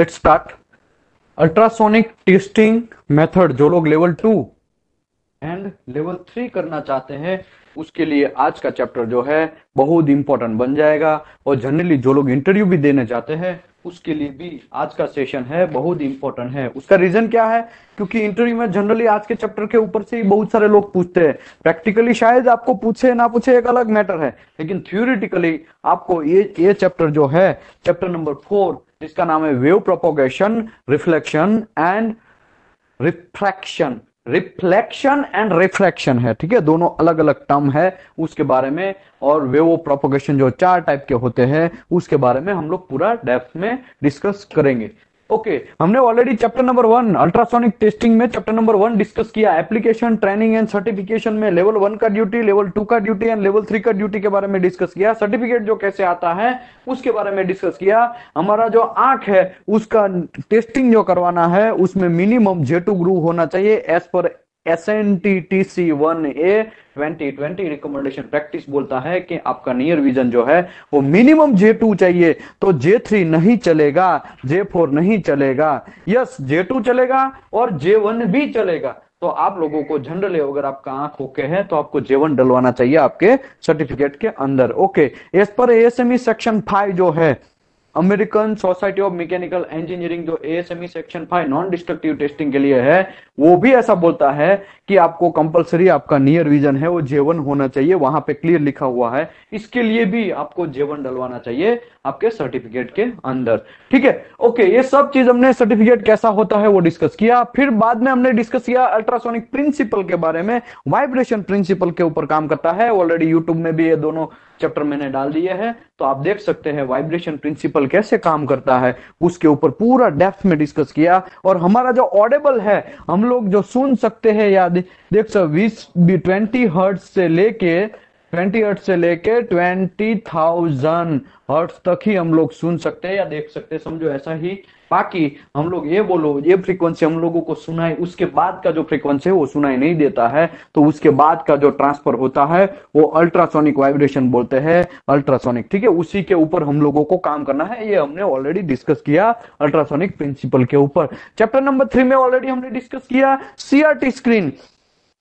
Let's start ultrasonic testing method जो लोग level two and level three करना चाहते हैं उसके लिए आज का चैप्टर जो है बहुत इंपॉर्टेंट बन जाएगा और जनरली जो लोग इंटरव्यू भी देने चाहते हैं उसके लिए भी आज का सेशन है बहुत इंपॉर्टेंट है उसका रीजन क्या है क्योंकि इंटरव्यू में जनरली आज के चैप्टर के ऊपर से ही बहुत सारे लोग पूछते हैं प्रैक्टिकली शायद आपको पूछे ना पूछे एक अलग मैटर है लेकिन थ्योरिटिकली आपको ये ये चैप्टर जो है चैप्टर नंबर फोर जिसका नाम है wave propagation reflection and refraction reflection and refraction है ठीक है दोनों अलग अलग टर्म है उसके बारे में और वेव प्रोपोगेशन जो चार टाइप के होते हैं उसके बारे में हम लोग पूरा डेप्थ में डिस्कस करेंगे ओके okay, हमने already chapter number one ultrasonic testing में चैप्टर नंबर वन डिस्कस किया एप्लीकेशन ट्रेनिंग एंड सर्टिफिकेशन में लेवल वन का ड्यूटी लेवल टू का ड्यूटी एंड लेवल थ्री का ड्यूटी के बारे में डिस्कस किया सर्टिफिकेट जो कैसे आता है उसके बारे में डिस्कस किया हमारा जो आंख है उसका टेस्टिंग जो करवाना है उसमें मिनिमम जे टू ग्रू होना चाहिए as per S one A 2020 recommendation practice बोलता है कि आपका नियर विजन जो है वो मिनिमम जे टू चाहिए तो जे थ्री नहीं चलेगा जे फोर नहीं चलेगा यस जे टू चलेगा और जे वन भी चलेगा तो आप लोगों को जनरली अगर आपका आंख ओके है तो आपको जेवन डलवाना चाहिए आपके सर्टिफिकेट के अंदर okay as per ASME section five जो है American Society of Mechanical Engineering जो ASME section five non destructive testing के लिए है वो भी ऐसा बोलता है कि आपको कंपलसरी आपका नियर विजन है वो जेवन होना चाहिए वहां पे क्लियर लिखा हुआ है इसके लिए भी आपको जेवन डलवाना चाहिए आपके सर्टिफिकेट के अंदर ठीक है ओके ये सब चीज हमने सर्टिफिकेट कैसा होता है वो डिस्कस किया फिर बाद में हमने डिस्कस किया अल्ट्रासोनिक प्रिंसिपल के बारे में वाइब्रेशन प्रिंसिपल के ऊपर काम करता है ऑलरेडी यूट्यूब में भी ये दोनों चैप्टर मैंने डाल दिए हैं तो आप देख सकते हैं वाइब्रेशन प्रिंसिपल कैसे काम करता है उसके ऊपर पूरा डेप्थ में डिस्कस किया और हमारा जो ऑडेबल है हम लोग जो सुन सकते हैं या देख सौ बीस ट्वेंटी हर्ट से लेके ट्वेंटी हर्ट से लेके ट्वेंटी थाउजेंड हर्ट तक ही हम लोग सुन सकते हैं या देख सकते हैं समझो ऐसा ही बाकी हम लोग ये बोलो ये फ्रीक्वेंसी हम लोगों को सुनाई उसके बाद का जो फ्रीक्वेंसी है वो सुनाई नहीं देता है तो उसके बाद का जो ट्रांसफर होता है वो अल्ट्रासोनिक वाइब्रेशन बोलते हैं अल्ट्रासोनिक ठीक है उसी के ऊपर हम लोगों को काम करना है ये हमने ऑलरेडी डिस्कस किया अल्ट्रासोनिक प्रिंसिपल के ऊपर चैप्टर नंबर थ्री में ऑलरेडी हमने डिस्कस किया सीआरटी स्क्रीन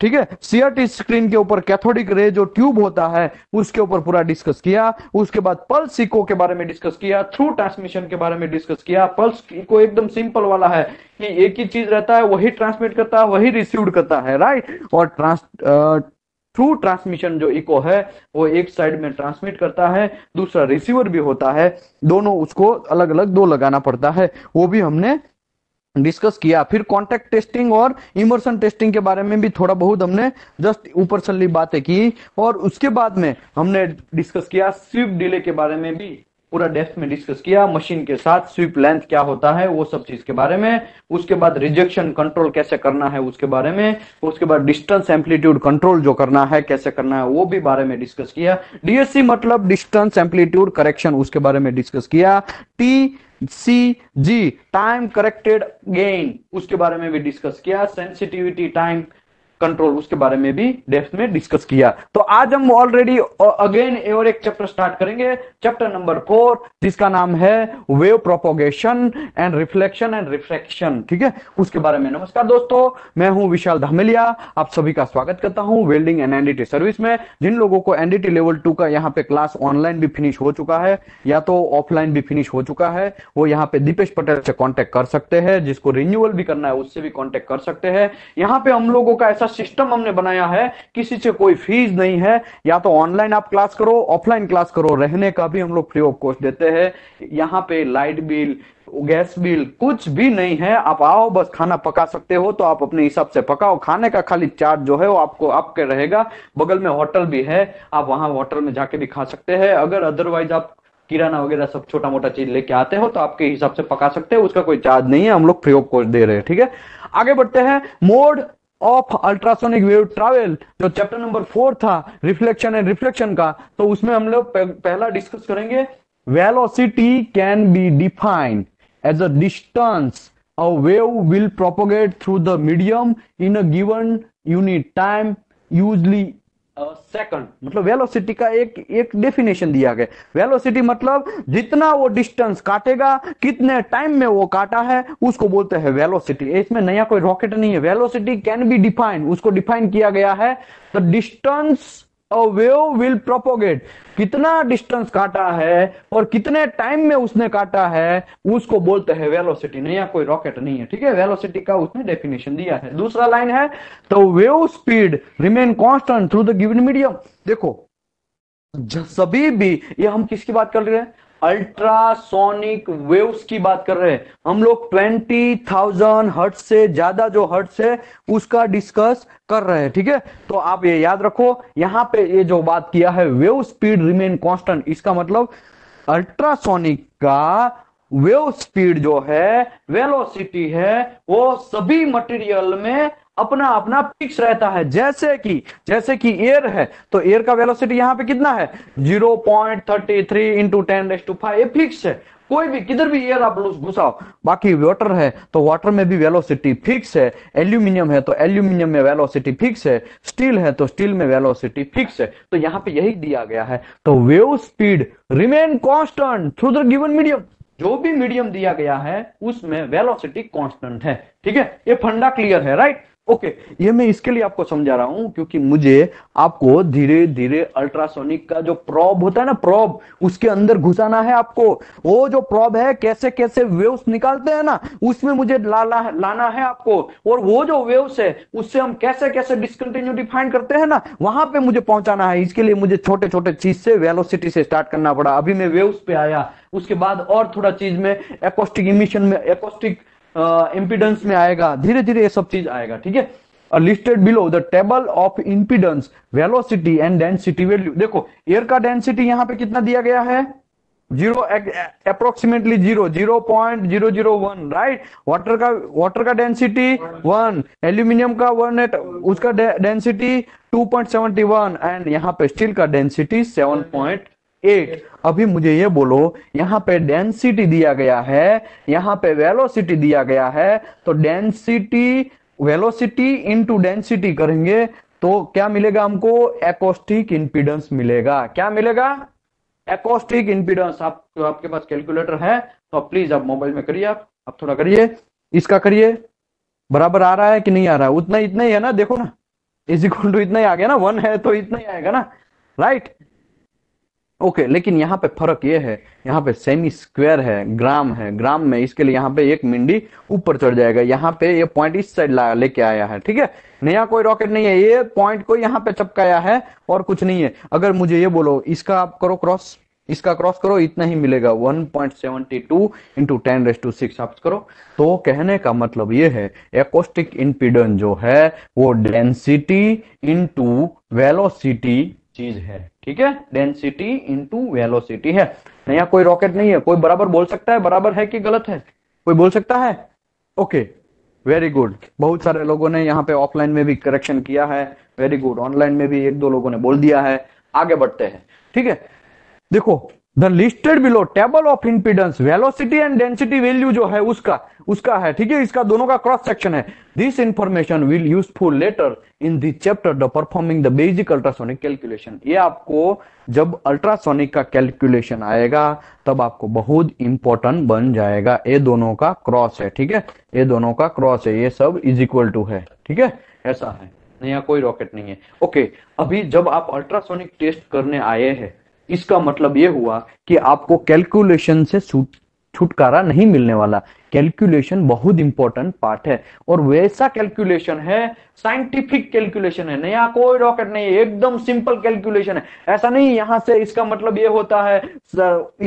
ठीक है सीआरटी स्क्रीन के ऊपर कैथोडिक रे जो ट्यूब होता है उसके ऊपर पूरा डिस्कस किया उसके बाद पल्स इको के बारे में डिस्कस किया थ्रू ट्रांसमिशन के बारे में डिस्कस किया पल्स इको एकदम सिंपल वाला है कि एक ही चीज रहता है वही ट्रांसमिट करता है वही रिसीव करता है राइट और ट्रांस थ्रू ट्रांसमिशन जो इको है वो एक साइड में ट्रांसमिट करता है दूसरा रिसीवर भी होता है दोनों उसको अलग अलग दो लगाना पड़ता है वो भी हमने डिस्कस किया फिर कॉन्टेक्ट टेस्टिंग और इमर्सन टेस्टिंग के बारे में भी थोड़ा बहुत हमने जस्ट ऊपर चलनी बातें की और उसके बाद में हमने डिस्कस किया स्विप डिले के बारे में भी पूरा डेप्थ में डिस्कस किया मशीन के साथ स्विप लेंथ क्या होता है वो सब चीज के बारे में उसके बाद रिजेक्शन कंट्रोल कैसे करना है उसके बारे में उसके बाद डिस्टेंस एम्पलीट्यूड कंट्रोल जो करना है कैसे करना है वो भी बारे में डिस्कस किया डीएससी मतलब डिस्टेंस एम्पलीट्यूड करेक्शन उसके बारे में डिस्कस किया T C G time corrected gain उसके बारे में भी डिस्कस किया सेंसिटिविटी टाइम कंट्रोल उसके बारे में भी डेप्थ में डिस्कस किया तो आज हम ऑलरेडी अगेन और एक चैप्टर स्टार्ट करेंगे चैप्टर नंबर फोर जिसका नाम है wave propagation and reflection and refraction ठीक है उसके बारे में नमस्कार दोस्तों मैं हूं विशाल धामिलिया आप सभी का स्वागत करता हूं वेल्डिंग एंड एनडीटी सर्विस में जिन लोगों को एनडीटी लेवल टू का यहाँ पे क्लास ऑनलाइन भी फिनिश हो चुका है या तो ऑफलाइन भी फिनिश हो चुका है वो यहाँ पे दीपेश पटेल से कॉन्टेक्ट कर सकते हैं जिसको रिन्यूअल भी करना है उससे भी कॉन्टेक्ट कर सकते हैं यहाँ पे हम लोगों का ऐसा सिस्टम हमने बनाया है किसी से कोई फीस नहीं है या तो ऑनलाइन आप क्लास करो ऑफलाइन क्लास करो रहने का भी हम लोग फ्री ऑफ कॉस्ट देते हैं यहाँ पे लाइट बिल गैस बिल कुछ भी नहीं है आप आओ बस खाना पका सकते हो तो आप अपने हिसाब से पकाओ खाने का खाली चार्ज जो है वो आपको आपके रहेगा बगल में होटल भी है आप वहां होटल में जाके भी खा सकते हैं अगर अदरवाइज आप किराना वगैरह सब छोटा मोटा चीज लेके आते हो तो आपके हिसाब से पका सकते हो उसका कोई चार्ज नहीं है हम लोग फ्री ऑफ कॉस्ट दे रहे हैं ठीक है आगे बढ़ते हैं mode of ultrasonic wave travel जो चैप्टर नंबर फोर था रिफ्लेक्शन एंड रिफ्लेक्शन का तो उसमें हम लोग पहला डिस्कस करेंगे velocity can be defined as a distance a wave will propagate through the medium in a given unit time usually second मतलब वेलोसिटी का एक एक डेफिनेशन दिया गया वेलोसिटी मतलब जितना वो डिस्टेंस काटेगा कितने टाइम में वो काटा है उसको बोलते हैं वेलोसिटी इसमें नया कोई रॉकेट नहीं है वेलोसिटी कैन बी डिफाइन उसको डिफाइन किया गया है the distance wave will propagate कितना डिस्टेंस काटा है और कितने टाइम में उसने काटा है उसको बोलते हैं वेलोसिटी नहीं या कोई रॉकेट नहीं है ठीक है वेलोसिटी का उसने डेफिनेशन दिया है दूसरा लाइन है तो wave speed remain constant through the given medium देखो सभी भी ये हम किसकी बात कर रहे हैं अल्ट्रासोनिक वेव्स की बात कर रहे हैं हम लोग ट्वेंटी थाउजेंड हर्ट से ज्यादा जो हर्ट है उसका डिस्कस कर रहे हैं ठीक है तो आप ये याद रखो यहाँ पे ये जो बात किया है वेव स्पीड रिमेन कांस्टेंट इसका मतलब अल्ट्रासोनिक का वेव स्पीड जो है वेलोसिटी है वो सभी मटेरियल में अपना अपना फिक्स रहता है जैसे कि जैसे कि एयर है तो एयर का वेलोसिटी यहाँ पे कितना है zero point thirty three into ten raise to five ये फिक्स है कोई भी किधर भी एयर आप घुसाओ बाकी वाटर है तो वाटर में भी वेलोसिटी फिक्स है एल्यूमिनियम है तो एल्यूमिनियम में वेलोसिटी फिक्स है स्टील है तो स्टील में वेलोसिटी फिक्स है तो यहाँ पे यही दिया गया है तो wave speed remain constant through the given medium जो भी मीडियम दिया गया है उसमें वेलोसिटी कॉन्स्टेंट है ठीक है ये फंडा क्लियर है राइट ओके okay, ये मैं इसके लिए आपको समझा रहा हूं क्योंकि मुझे आपको धीरे धीरे अल्ट्रासोनिक का जो प्रॉब होता है ना प्रॉब उसके अंदर घुसाना है आपको वो जो प्रॉब है कैसे कैसे वेव्स निकालते हैं ना उसमें मुझे लाला लाना है आपको और वो जो वेव्स है उससे हम कैसे कैसे डिस्कंटिन्यूटी फाइंड करते हैं ना वहां पे मुझे पहुंचाना है इसके लिए मुझे छोटे छोटे चीज से वेलोसिटी से स्टार्ट करना पड़ा अभी मैं वेव्स पे आया उसके बाद और थोड़ा चीज में एकोस्टिक इमिशन में एकोस्टिक इम्पीडेंस में आएगा धीरे धीरे ये सब चीज आएगा ठीक है listed below the table of impedance velocity and density value देखो एयर का डेंसिटी यहां पे कितना दिया गया है zero approximately zero zero point zero zero one right water का वाटर का डेंसिटी वन एल्यूमिनियम का वन एट उसका density two point seventy one and यहाँ पे स्टील का डेंसिटी सेवन पॉइंट एट अभी मुझे ये बोलो यहाँ पे डेंसिटी दिया गया है यहाँ पे वेलोसिटी दिया गया है तो डेंसिटी वेलोसिटी इनटू डेंसिटी करेंगे तो क्या मिलेगा हमको एकोस्टिक इंपीडेंस मिलेगा क्या मिलेगा एकोस्टिक इंपीडेंस आप तो आपके पास कैलकुलेटर है तो प्लीज आप मोबाइल में करिए आप आप थोड़ा करिए इसका करिए बराबर आ रहा है कि नहीं आ रहा है उतना इतना ही है ना देखो ना इज इक्वल टू इतना ही आ गया ना वन है तो इतना ही आएगा ना राइट ओके okay, लेकिन यहाँ पे फर्क ये है यहाँ पे सेमी स्क्वायर है ग्राम है ग्राम में इसके लिए यहाँ पे एक मिंडी ऊपर चढ़ जाएगा यहाँ पे ये यह पॉइंट इस साइड लेके आया है ठीक है नया कोई रॉकेट नहीं है ये पॉइंट को यहाँ पे चपकाया है और कुछ नहीं है अगर मुझे ये बोलो इसका आप करो क्रॉस इसका क्रॉस करो इतना ही मिलेगा one point seventy two into ten raise to six आप करो तो कहने का मतलब ये है एकोस्टिक इनपीडन जो है वो डेंसिटी इंटू वेलोसिटी चीज है ठीक है डेंसिटी इंटू वेलोसिटी है नया कोई रॉकेट नहीं है कोई बराबर बोल सकता है बराबर है कि गलत है कोई बोल सकता है ओके वेरी गुड बहुत सारे लोगों ने यहाँ पे ऑफलाइन में भी करेक्शन किया है वेरी गुड ऑनलाइन में भी एक दो लोगों ने बोल दिया है आगे बढ़ते हैं ठीक है देखो the listed below table of impedance velocity and density value जो है उसका उसका है ठीक है इसका दोनों का क्रॉस सेक्शन है this information will useful later in this chapter the performing the basic ultrasonic calculation ये आपको जब अल्ट्रासोनिक का कैलकुलेशन आएगा तब आपको बहुत इंपॉर्टेंट बन जाएगा ये दोनों का क्रॉस है ठीक है ये दोनों का क्रॉस है ये सब इज इक्वल टू है ठीक है ऐसा है नहीं कोई रॉकेट नहीं है ओके अभी जब आप अल्ट्रासोनिक टेस्ट करने आए हैं इसका मतलब ये हुआ कि आपको कैलकुलेशन से छुटकारा नहीं मिलने वाला कैलकुलेशन बहुत इंपॉर्टेंट पार्ट है और वैसा कैलकुलेशन है साइंटिफिक कैलकुलेशन है नया कोई रॉकेट नहीं एकदम सिंपल कैलकुलेशन है ऐसा नहीं यहां से इसका मतलब ये होता है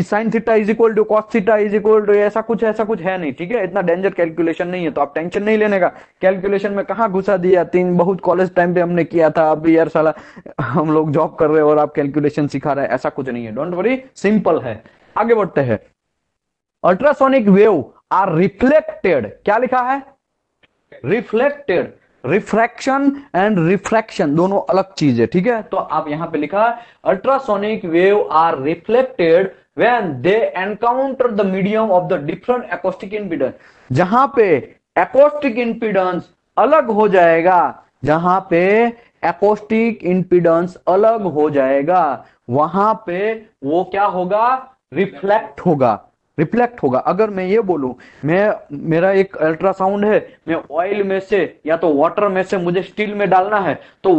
sine theta is equal to cos theta is equal to ऐसा कुछ ऐसा कुछ है नहीं ठीक है इतना डेंजर कैलकुलेशन नहीं है तो आप टेंशन नहीं लेने का कैलकुलेशन में कहा घुसा दिया तीन बहुत कॉलेज टाइम पे हमने किया था अभी यार साला हम लोग जॉब कर रहे हैं और आप कैलकुलेशन सिखा रहे हैं ऐसा कुछ नहीं है डोंट वरी सिंपल है आगे बढ़ते हैं अल्ट्रासोनिक वेव आर रिफ्लेक्टेड क्या लिखा है रिफ्लेक्टेड रिफ्रैक्शन एंड रिफ्रैक्शन दोनों अलग चीज है ठीक है तो आप यहां पे लिखा ultrasonic wave are reflected when they encounter the medium of the different acoustic impedance जहां पे एकोस्टिक इंपीडेंस अलग हो जाएगा जहां पे एकोस्टिक इंपीडेंस अलग हो जाएगा वहां पे वो क्या होगा रिफ्लेक्ट होगा रिफ्लेक्ट होगा अगर मैं ये बोलूं मैं मेरा एक अल्ट्रासाउंड है मैं ऑयल में से या तो वाटर में से मुझे स्टील में डालना है तो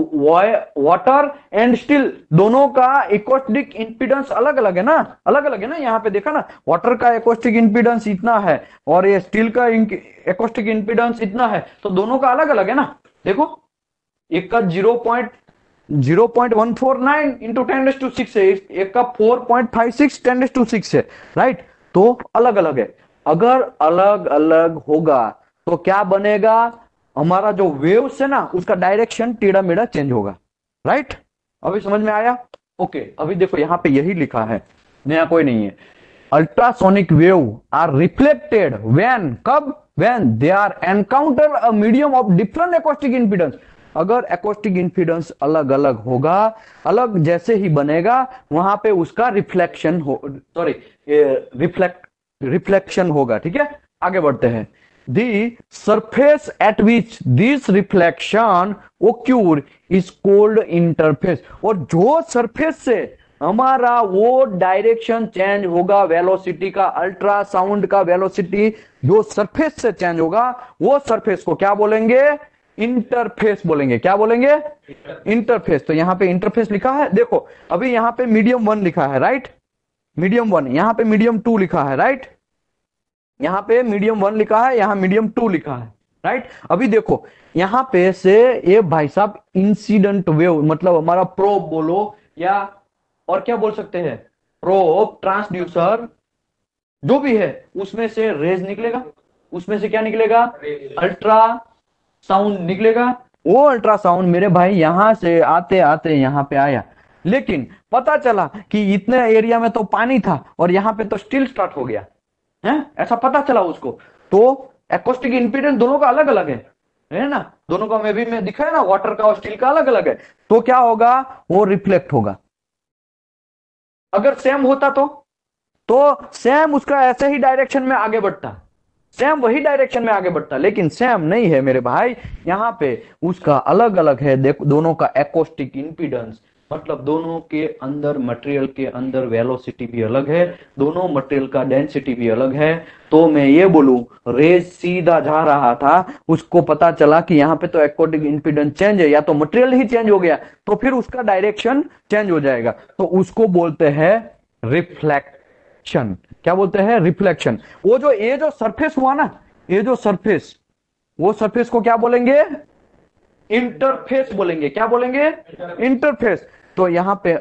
वाटर एंड स्टील दोनों का इकोस्टिक इंपीडेंस अलग अलग है ना अलग अलग है ना यहाँ पे देखा ना वाटर का इकोस्टिक इंपीडेंस इतना है और ये स्टील का इकोस्टिक इंपीडेंस इतना है तो दोनों का अलग अलग है ना देखो एक का zero point zero point one four nine into ten to six है एक का four point five six ten to six है राइट तो अलग अलग है अगर अलग अलग होगा तो क्या बनेगा हमारा जो वेव्स है ना उसका डायरेक्शन टेढ़ा मेढ़ा चेंज होगा राइट अभी समझ में आया ओके अभी देखो यहाँ पे यही लिखा है नया कोई नहीं है ultrasonic wave are reflected when कब when they are encounter a medium of different acoustic impedance अगर एकोस्टिक इन्फिडेंस अलग अलग होगा अलग जैसे ही बनेगा वहां पे उसका रिफ्लेक्शन हो सॉरी रिफ्लेक्ट रिफ्लेक्शन होगा ठीक है आगे बढ़ते हैं the surface at which this reflection occur is called interface और जो सरफेस से हमारा वो डायरेक्शन चेंज होगा वेलोसिटी का अल्ट्रासाउंड का वेलोसिटी जो सरफेस से चेंज होगा वो सरफेस को क्या बोलेंगे इंटरफेस बोलेंगे क्या बोलेंगे इंटरफेस तो यहां पे इंटरफेस लिखा है देखो अभी यहां पे मीडियम वन लिखा है राइट मीडियम वन यहां पे मीडियम टू लिखा है राइट यहाँ पे मीडियम वन लिखा है यहां मीडियम टू लिखा है राइट अभी देखो यहां पे से ये भाई साहब इंसिडेंट वेव मतलब हमारा प्रोब बोलो या और क्या बोल सकते हैं प्रोब ट्रांसड्यूसर जो भी है उसमें से रेज निकलेगा उसमें से क्या निकलेगा अल्ट्रा साउंड निकलेगा वो अल्ट्रासाउंड मेरे भाई यहाँ से आते आते यहाँ पे आया लेकिन पता चला कि इतने एरिया में तो पानी था और यहाँ पे तो स्टील स्टार्ट हो गया है ऐसा पता चला उसको तो एकोस्टिक इंपीडेंस दोनों का अलग अलग है है ना दोनों का मैं भी मैं दिखाया ना वाटर का और स्टील का अलग अलग है तो क्या होगा वो रिफ्लेक्ट होगा अगर सेम होता तो तो सेम उसका ऐसे ही डायरेक्शन में आगे बढ़ता सैम वही डायरेक्शन में आगे बढ़ता लेकिन सैम नहीं है मेरे भाई यहाँ पे उसका अलग अलग है देखो दोनों का एकोस्टिक इंपीडेंस मतलब दोनों के अंदर मटेरियल के अंदर वेलोसिटी भी अलग है दोनों मटेरियल का डेंसिटी भी अलग है तो मैं ये बोलू रेज सीधा जा रहा था उसको पता चला कि यहाँ पे तो एक्वाटिक इंपीडेंस चेंज है या तो मटेरियल ही चेंज हो गया तो फिर उसका डायरेक्शन चेंज हो जाएगा तो उसको बोलते हैं रिफ्लेक्ट रिफ्लेक्शन क्या बोलते हैं रिफ्लेक्शन वो जो ये जो सरफेस हुआ ना ये जो सरफेस वो सरफेस को क्या बोलेंगे इंटरफेस बोलेंगे क्या बोलेंगे इंटरफेस तो यहां पे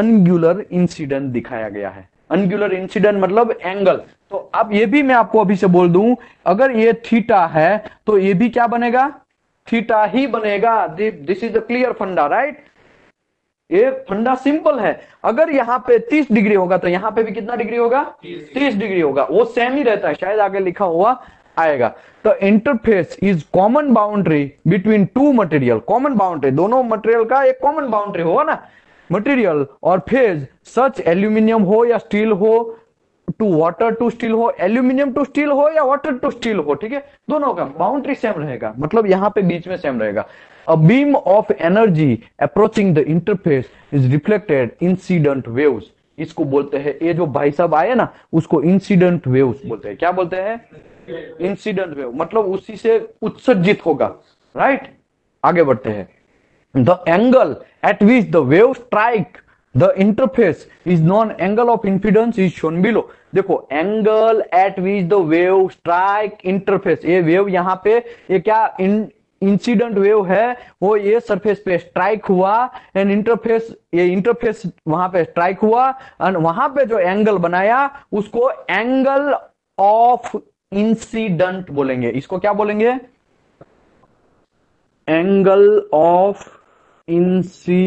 अनगुलर इंसिडेंट दिखाया गया है अनगुलर इंसिडेंट मतलब एंगल तो अब ये भी मैं आपको अभी से बोल दूं अगर ये थीटा है तो ये भी क्या बनेगा थीटा ही बनेगा this is the clear funda right ये फंडा सिंपल है अगर यहाँ पे 30 डिग्री होगा तो यहाँ पे भी कितना डिग्री होगा 30 डिग्री होगा वो सेम ही रहता है शायद आगे लिखा हुआ आएगा तो interface is common boundary between two material common boundary दोनों मटेरियल का एक कॉमन बाउंड्री होगा ना मटेरियल और फेज सच एल्यूमिनियम हो या स्टील हो टू वाटर टू स्टील हो एल्यूमिनियम टू स्टील हो या वाटर टू स्टील हो ठीक है दोनों का बाउंड्री सेम रहेगा मतलब यहाँ पे बीच में सेम रहेगा A beam of energy approaching the interface is reflected incident waves. इसको बोलते हैं ये जो भाई साहब आए ना उसको इंसिडेंट वेव्स बोलते हैं क्या बोलते हैं इंसिडेंट वेव मतलब उसी से उत्सर्जित होगा राइट right? आगे बढ़ते हैं the angle at which the wave strike the interface is known angle of incidence is shown below देखो angle at which the wave strike interface ये वेव यहाँ पे ये क्या इंसिडेंट वेव है वो ये सरफेस पे स्ट्राइक हुआ एंड इंटरफेस ये इंटरफेस वहां पे स्ट्राइक हुआ एंड वहां पे जो एंगल बनाया उसको एंगल ऑफ इंसिडेंट बोलेंगे इसको क्या बोलेंगे एंगल ऑफ इंसी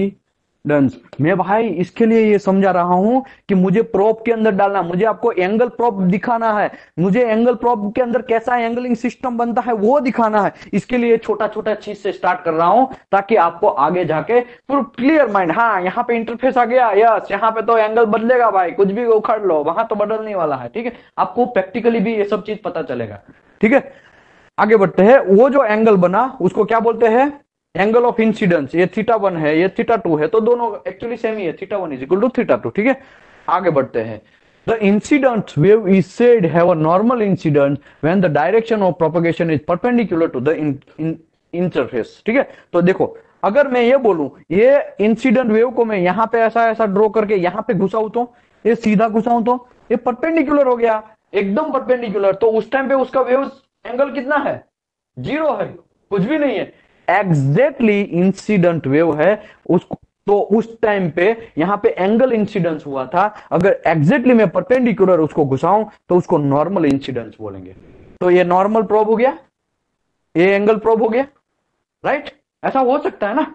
डंस मैं भाई इसके लिए ये समझा रहा हूं कि मुझे प्रॉप के अंदर डालना मुझे आपको एंगल प्रॉप दिखाना है मुझे एंगल प्रॉप के अंदर कैसा एंगलिंग सिस्टम बनता है वो दिखाना है इसके लिए छोटा छोटा चीज से स्टार्ट कर रहा हूं ताकि आपको आगे जाके पूरा क्लियर माइंड हाँ यहाँ पे इंटरफेस आ गया यस यहाँ पे तो एंगल बदलेगा भाई कुछ भी उखड़ लो वहां तो बदलने वाला है ठीक है आपको प्रैक्टिकली भी ये सब चीज पता चलेगा ठीक है आगे बढ़ते हैं वो जो एंगल बना उसको क्या बोलते हैं एंगल ऑफ इंसिडेंस ये थीटा वन है ये थीटा टू है तो दोनों एक्चुअली सेम ही है theta one is equal to theta two ठीक है आगे बढ़ते हैं The incident wave is said have a normal incident when the direction of propagation is perpendicular to the in, in, interface. ठीक है तो देखो अगर मैं ये बोलू ये इंसिडेंट वेव को मैं यहाँ पे ऐसा ऐसा ड्रॉ करके यहाँ पे घुसा हूं तो ये सीधा घुसा हूं तो ये परपेंडिकुलर हो गया एकदम परपेंडिकुलर तो उस टाइम पे उसका वेव एंगल कितना है जीरो है कुछ भी नहीं है एग्जैक्टली इंसिडेंट वेव है उसको तो उस टाइम पे यहाँ पे एंगल इंसिडेंस हुआ था अगर एग्जैक्टली मैं परपेंडिकुलर उसको घुसाऊं तो उसको नॉर्मल इंसिडेंस बोलेंगे तो ये नॉर्मल प्रॉब हो गया ये एंगल प्रॉब हो गया राइट ऐसा हो सकता है ना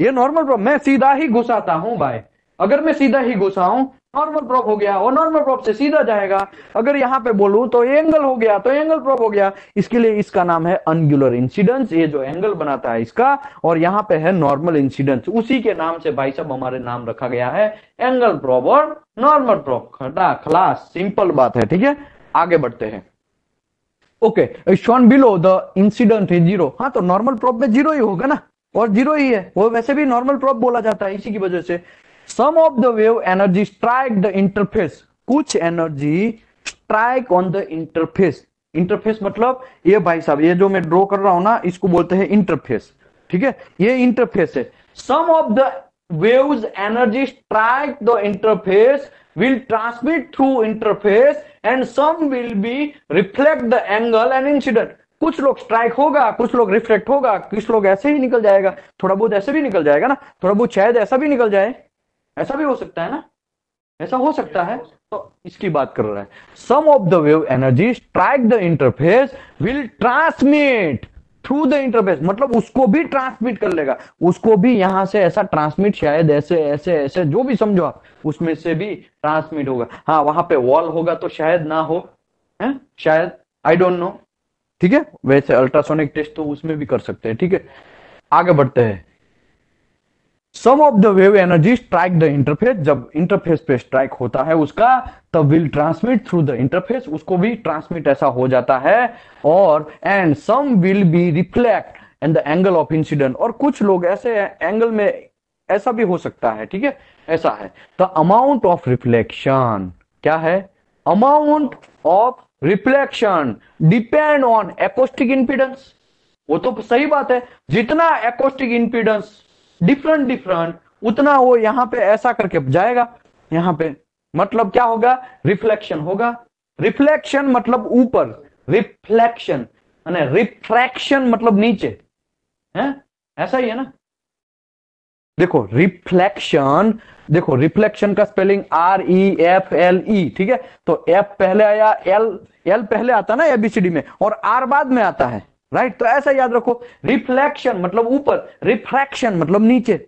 ये नॉर्मल प्रॉब मैं सीधा ही घुसाता हूं भाई अगर मैं सीधा ही घुसाऊं नॉर्मल प्रॉप हो गया और नॉर्मल प्रॉप से सीधा जाएगा अगर यहाँ पे बोलू तो एंगल हो गया तो एंगल प्रॉप हो गया इसके लिए इसका नाम है अनगुलर इंसिडेंस ये जो एंगल बनाता है इसका और यहाँ पे है नॉर्मल इंसिडेंस उसी के नाम से भाई साहब हमारे नाम रखा गया है एंगल प्रॉप और नॉर्मल प्रॉप खटा खलास सिंपल बात है ठीक है आगे बढ़ते हैं okay shown below the incident है जीरो हाँ तो नॉर्मल प्रॉप में जीरो ही होगा ना और जीरो ही है वो वैसे भी नॉर्मल प्रॉप बोला जाता है इसी की वजह से some of the wave energy strike the interface कुछ energy strike on the interface interface मतलब ये भाई साहब ये जो मैं ड्रॉ कर रहा हूं ना इसको बोलते हैं इंटरफेस ठीक है ये इंटरफेस है some of the waves energy strike the interface will transmit through interface and some will be reflect the angle and incident कुछ लोग स्ट्राइक होगा कुछ लोग रिफ्लेक्ट होगा कुछ लोग ऐसे ही निकल जाएगा थोड़ा बहुत ऐसे भी निकल जाएगा ना थोड़ा बहुत शायद ऐसा भी निकल जाए ऐसा भी हो सकता है ना ऐसा हो सकता है तो इसकी बात कर रहा है some of the wave energy strike the interface will transmit through the interface मतलब उसको भी ट्रांसमिट कर लेगा उसको भी यहां से ऐसा ट्रांसमिट शायद ऐसे ऐसे ऐसे जो भी समझो आप उसमें से भी ट्रांसमिट होगा हाँ वहां पे वॉल होगा तो शायद ना हो है शायद आई डोंट नो ठीक है वैसे अल्ट्रासोनिक टेस्ट तो उसमें भी कर सकते हैं ठीक है आगे बढ़ते हैं some of the wave energy strike the interface जब इंटरफेस पे स्ट्राइक होता है उसका तब will transmit through the interface उसको भी ट्रांसमिट ऐसा हो जाता है और and some will be reflect in the angle of incident और कुछ लोग ऐसे एंगल में ऐसा भी हो सकता है ठीक है ऐसा है द अमाउंट ऑफ रिफ्लेक्शन क्या है amount of reflection depend on acoustic impedance वो तो सही बात है जितना एकोस्टिक इंपीडेंस डिफरेंट डिफरेंट उतना वो यहां पे ऐसा करके जाएगा यहां पे मतलब क्या होगा रिफ्लेक्शन होगा रिफ्लेक्शन मतलब ऊपर रिफ्लेक्शन माने रिफ्रैक्शन मतलब नीचे है ऐसा ही है ना देखो रिफ्लेक्शन देखो रिफ्लेक्शन का spelling R E F L E ठीक है तो एफ पहले आया एल एल पहले आता ना एबीसीडी में और आर बाद में आता है राइट right? तो ऐसा याद रखो रिफ्लेक्शन मतलब ऊपर रिफ्रैक्शन मतलब नीचे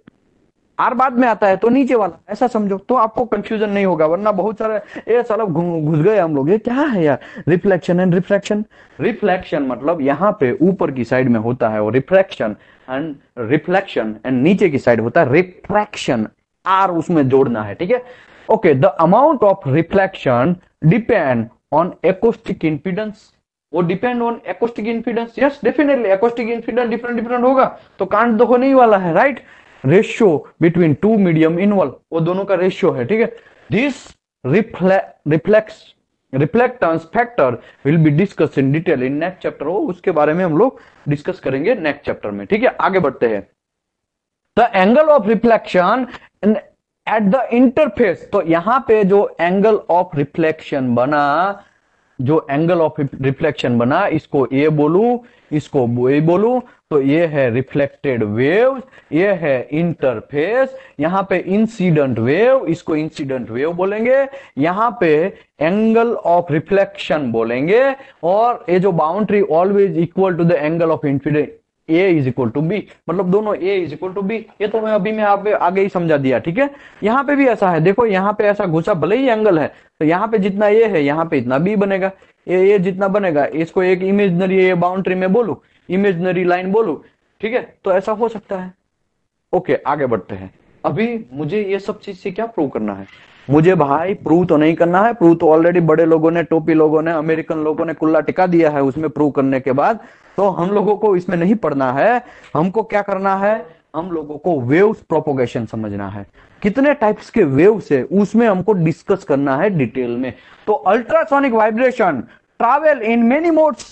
आर बाद में आता है तो नीचे वाला ऐसा समझो तो आपको कंफ्यूजन नहीं होगा वरना बहुत सारे ये घुस गए हम लोग ये क्या है यार रिफ्लेक्शन एंड रिफ्रैक्शन रिफ्लेक्शन मतलब यहाँ पे ऊपर की साइड में होता है और रिफ्रैक्शन एंड रिफ्लेक्शन एंड नीचे की साइड होता है रिफ्रैक्शन आर उसमें जोड़ना है ठीक है okay the amount of reflection depend on acoustic impedance वो depend on acoustic impedance yes definitely acoustic impedance different different होगा तो कांड दो होने ही वाला है right ratio between two medium involve वो दोनों का रेशियो है ठीक है this reflex reflectance factor will be discuss in detail in next chapter हो उसके बारे में हम लोग डिस्कस करेंगे नेक्स्ट चैप्टर में ठीक है आगे बढ़ते हैं the angle of reflection at the interface तो यहां पे जो एंगल ऑफ रिफ्लेक्शन बना जो एंगल ऑफ रिफ्लेक्शन बना इसको ए बोलू इसको ए बोलू तो ये है रिफ्लेक्टेड वेव ये है इंटरफेस यहाँ पे इंसिडेंट वेव इसको इंसिडेंट वेव बोलेंगे यहाँ पे एंगल ऑफ रिफ्लेक्शन बोलेंगे और ये जो boundary always equal to the angle of incident A is equal to B मतलब दोनों A is equal to B ये तो मैं अभी मैं आप आगे ही समझा दिया ठीक है यहाँ पे भी ऐसा है देखो यहाँ पे ऐसा घुसा भले ही एंगल है तो यहाँ पे जितना ए है यहाँ पे इतना बी बनेगा ए ये जितना बनेगा इसको एक इमेजनरी बाउंड्री में बोलू इमेजनरी लाइन बोलू ठीक है तो ऐसा हो सकता है ओके आगे बढ़ते हैं अभी मुझे ये सब चीज से क्या प्रूव करना है मुझे भाई प्रूव तो नहीं करना है प्रूव तो ऑलरेडी बड़े लोगों ने टोपी लोगों ने अमेरिकन लोगों ने कुल्ला टिका दिया है उसमें प्रूव करने के बाद तो हम लोगों को इसमें नहीं पढ़ना है हमको क्या करना है हम लोगों को वेव्स प्रोपोगेशन समझना है कितने टाइप्स के वेव्स है उसमें हमको डिस्कस करना है डिटेल में तो ultrasonic vibration travel in many modes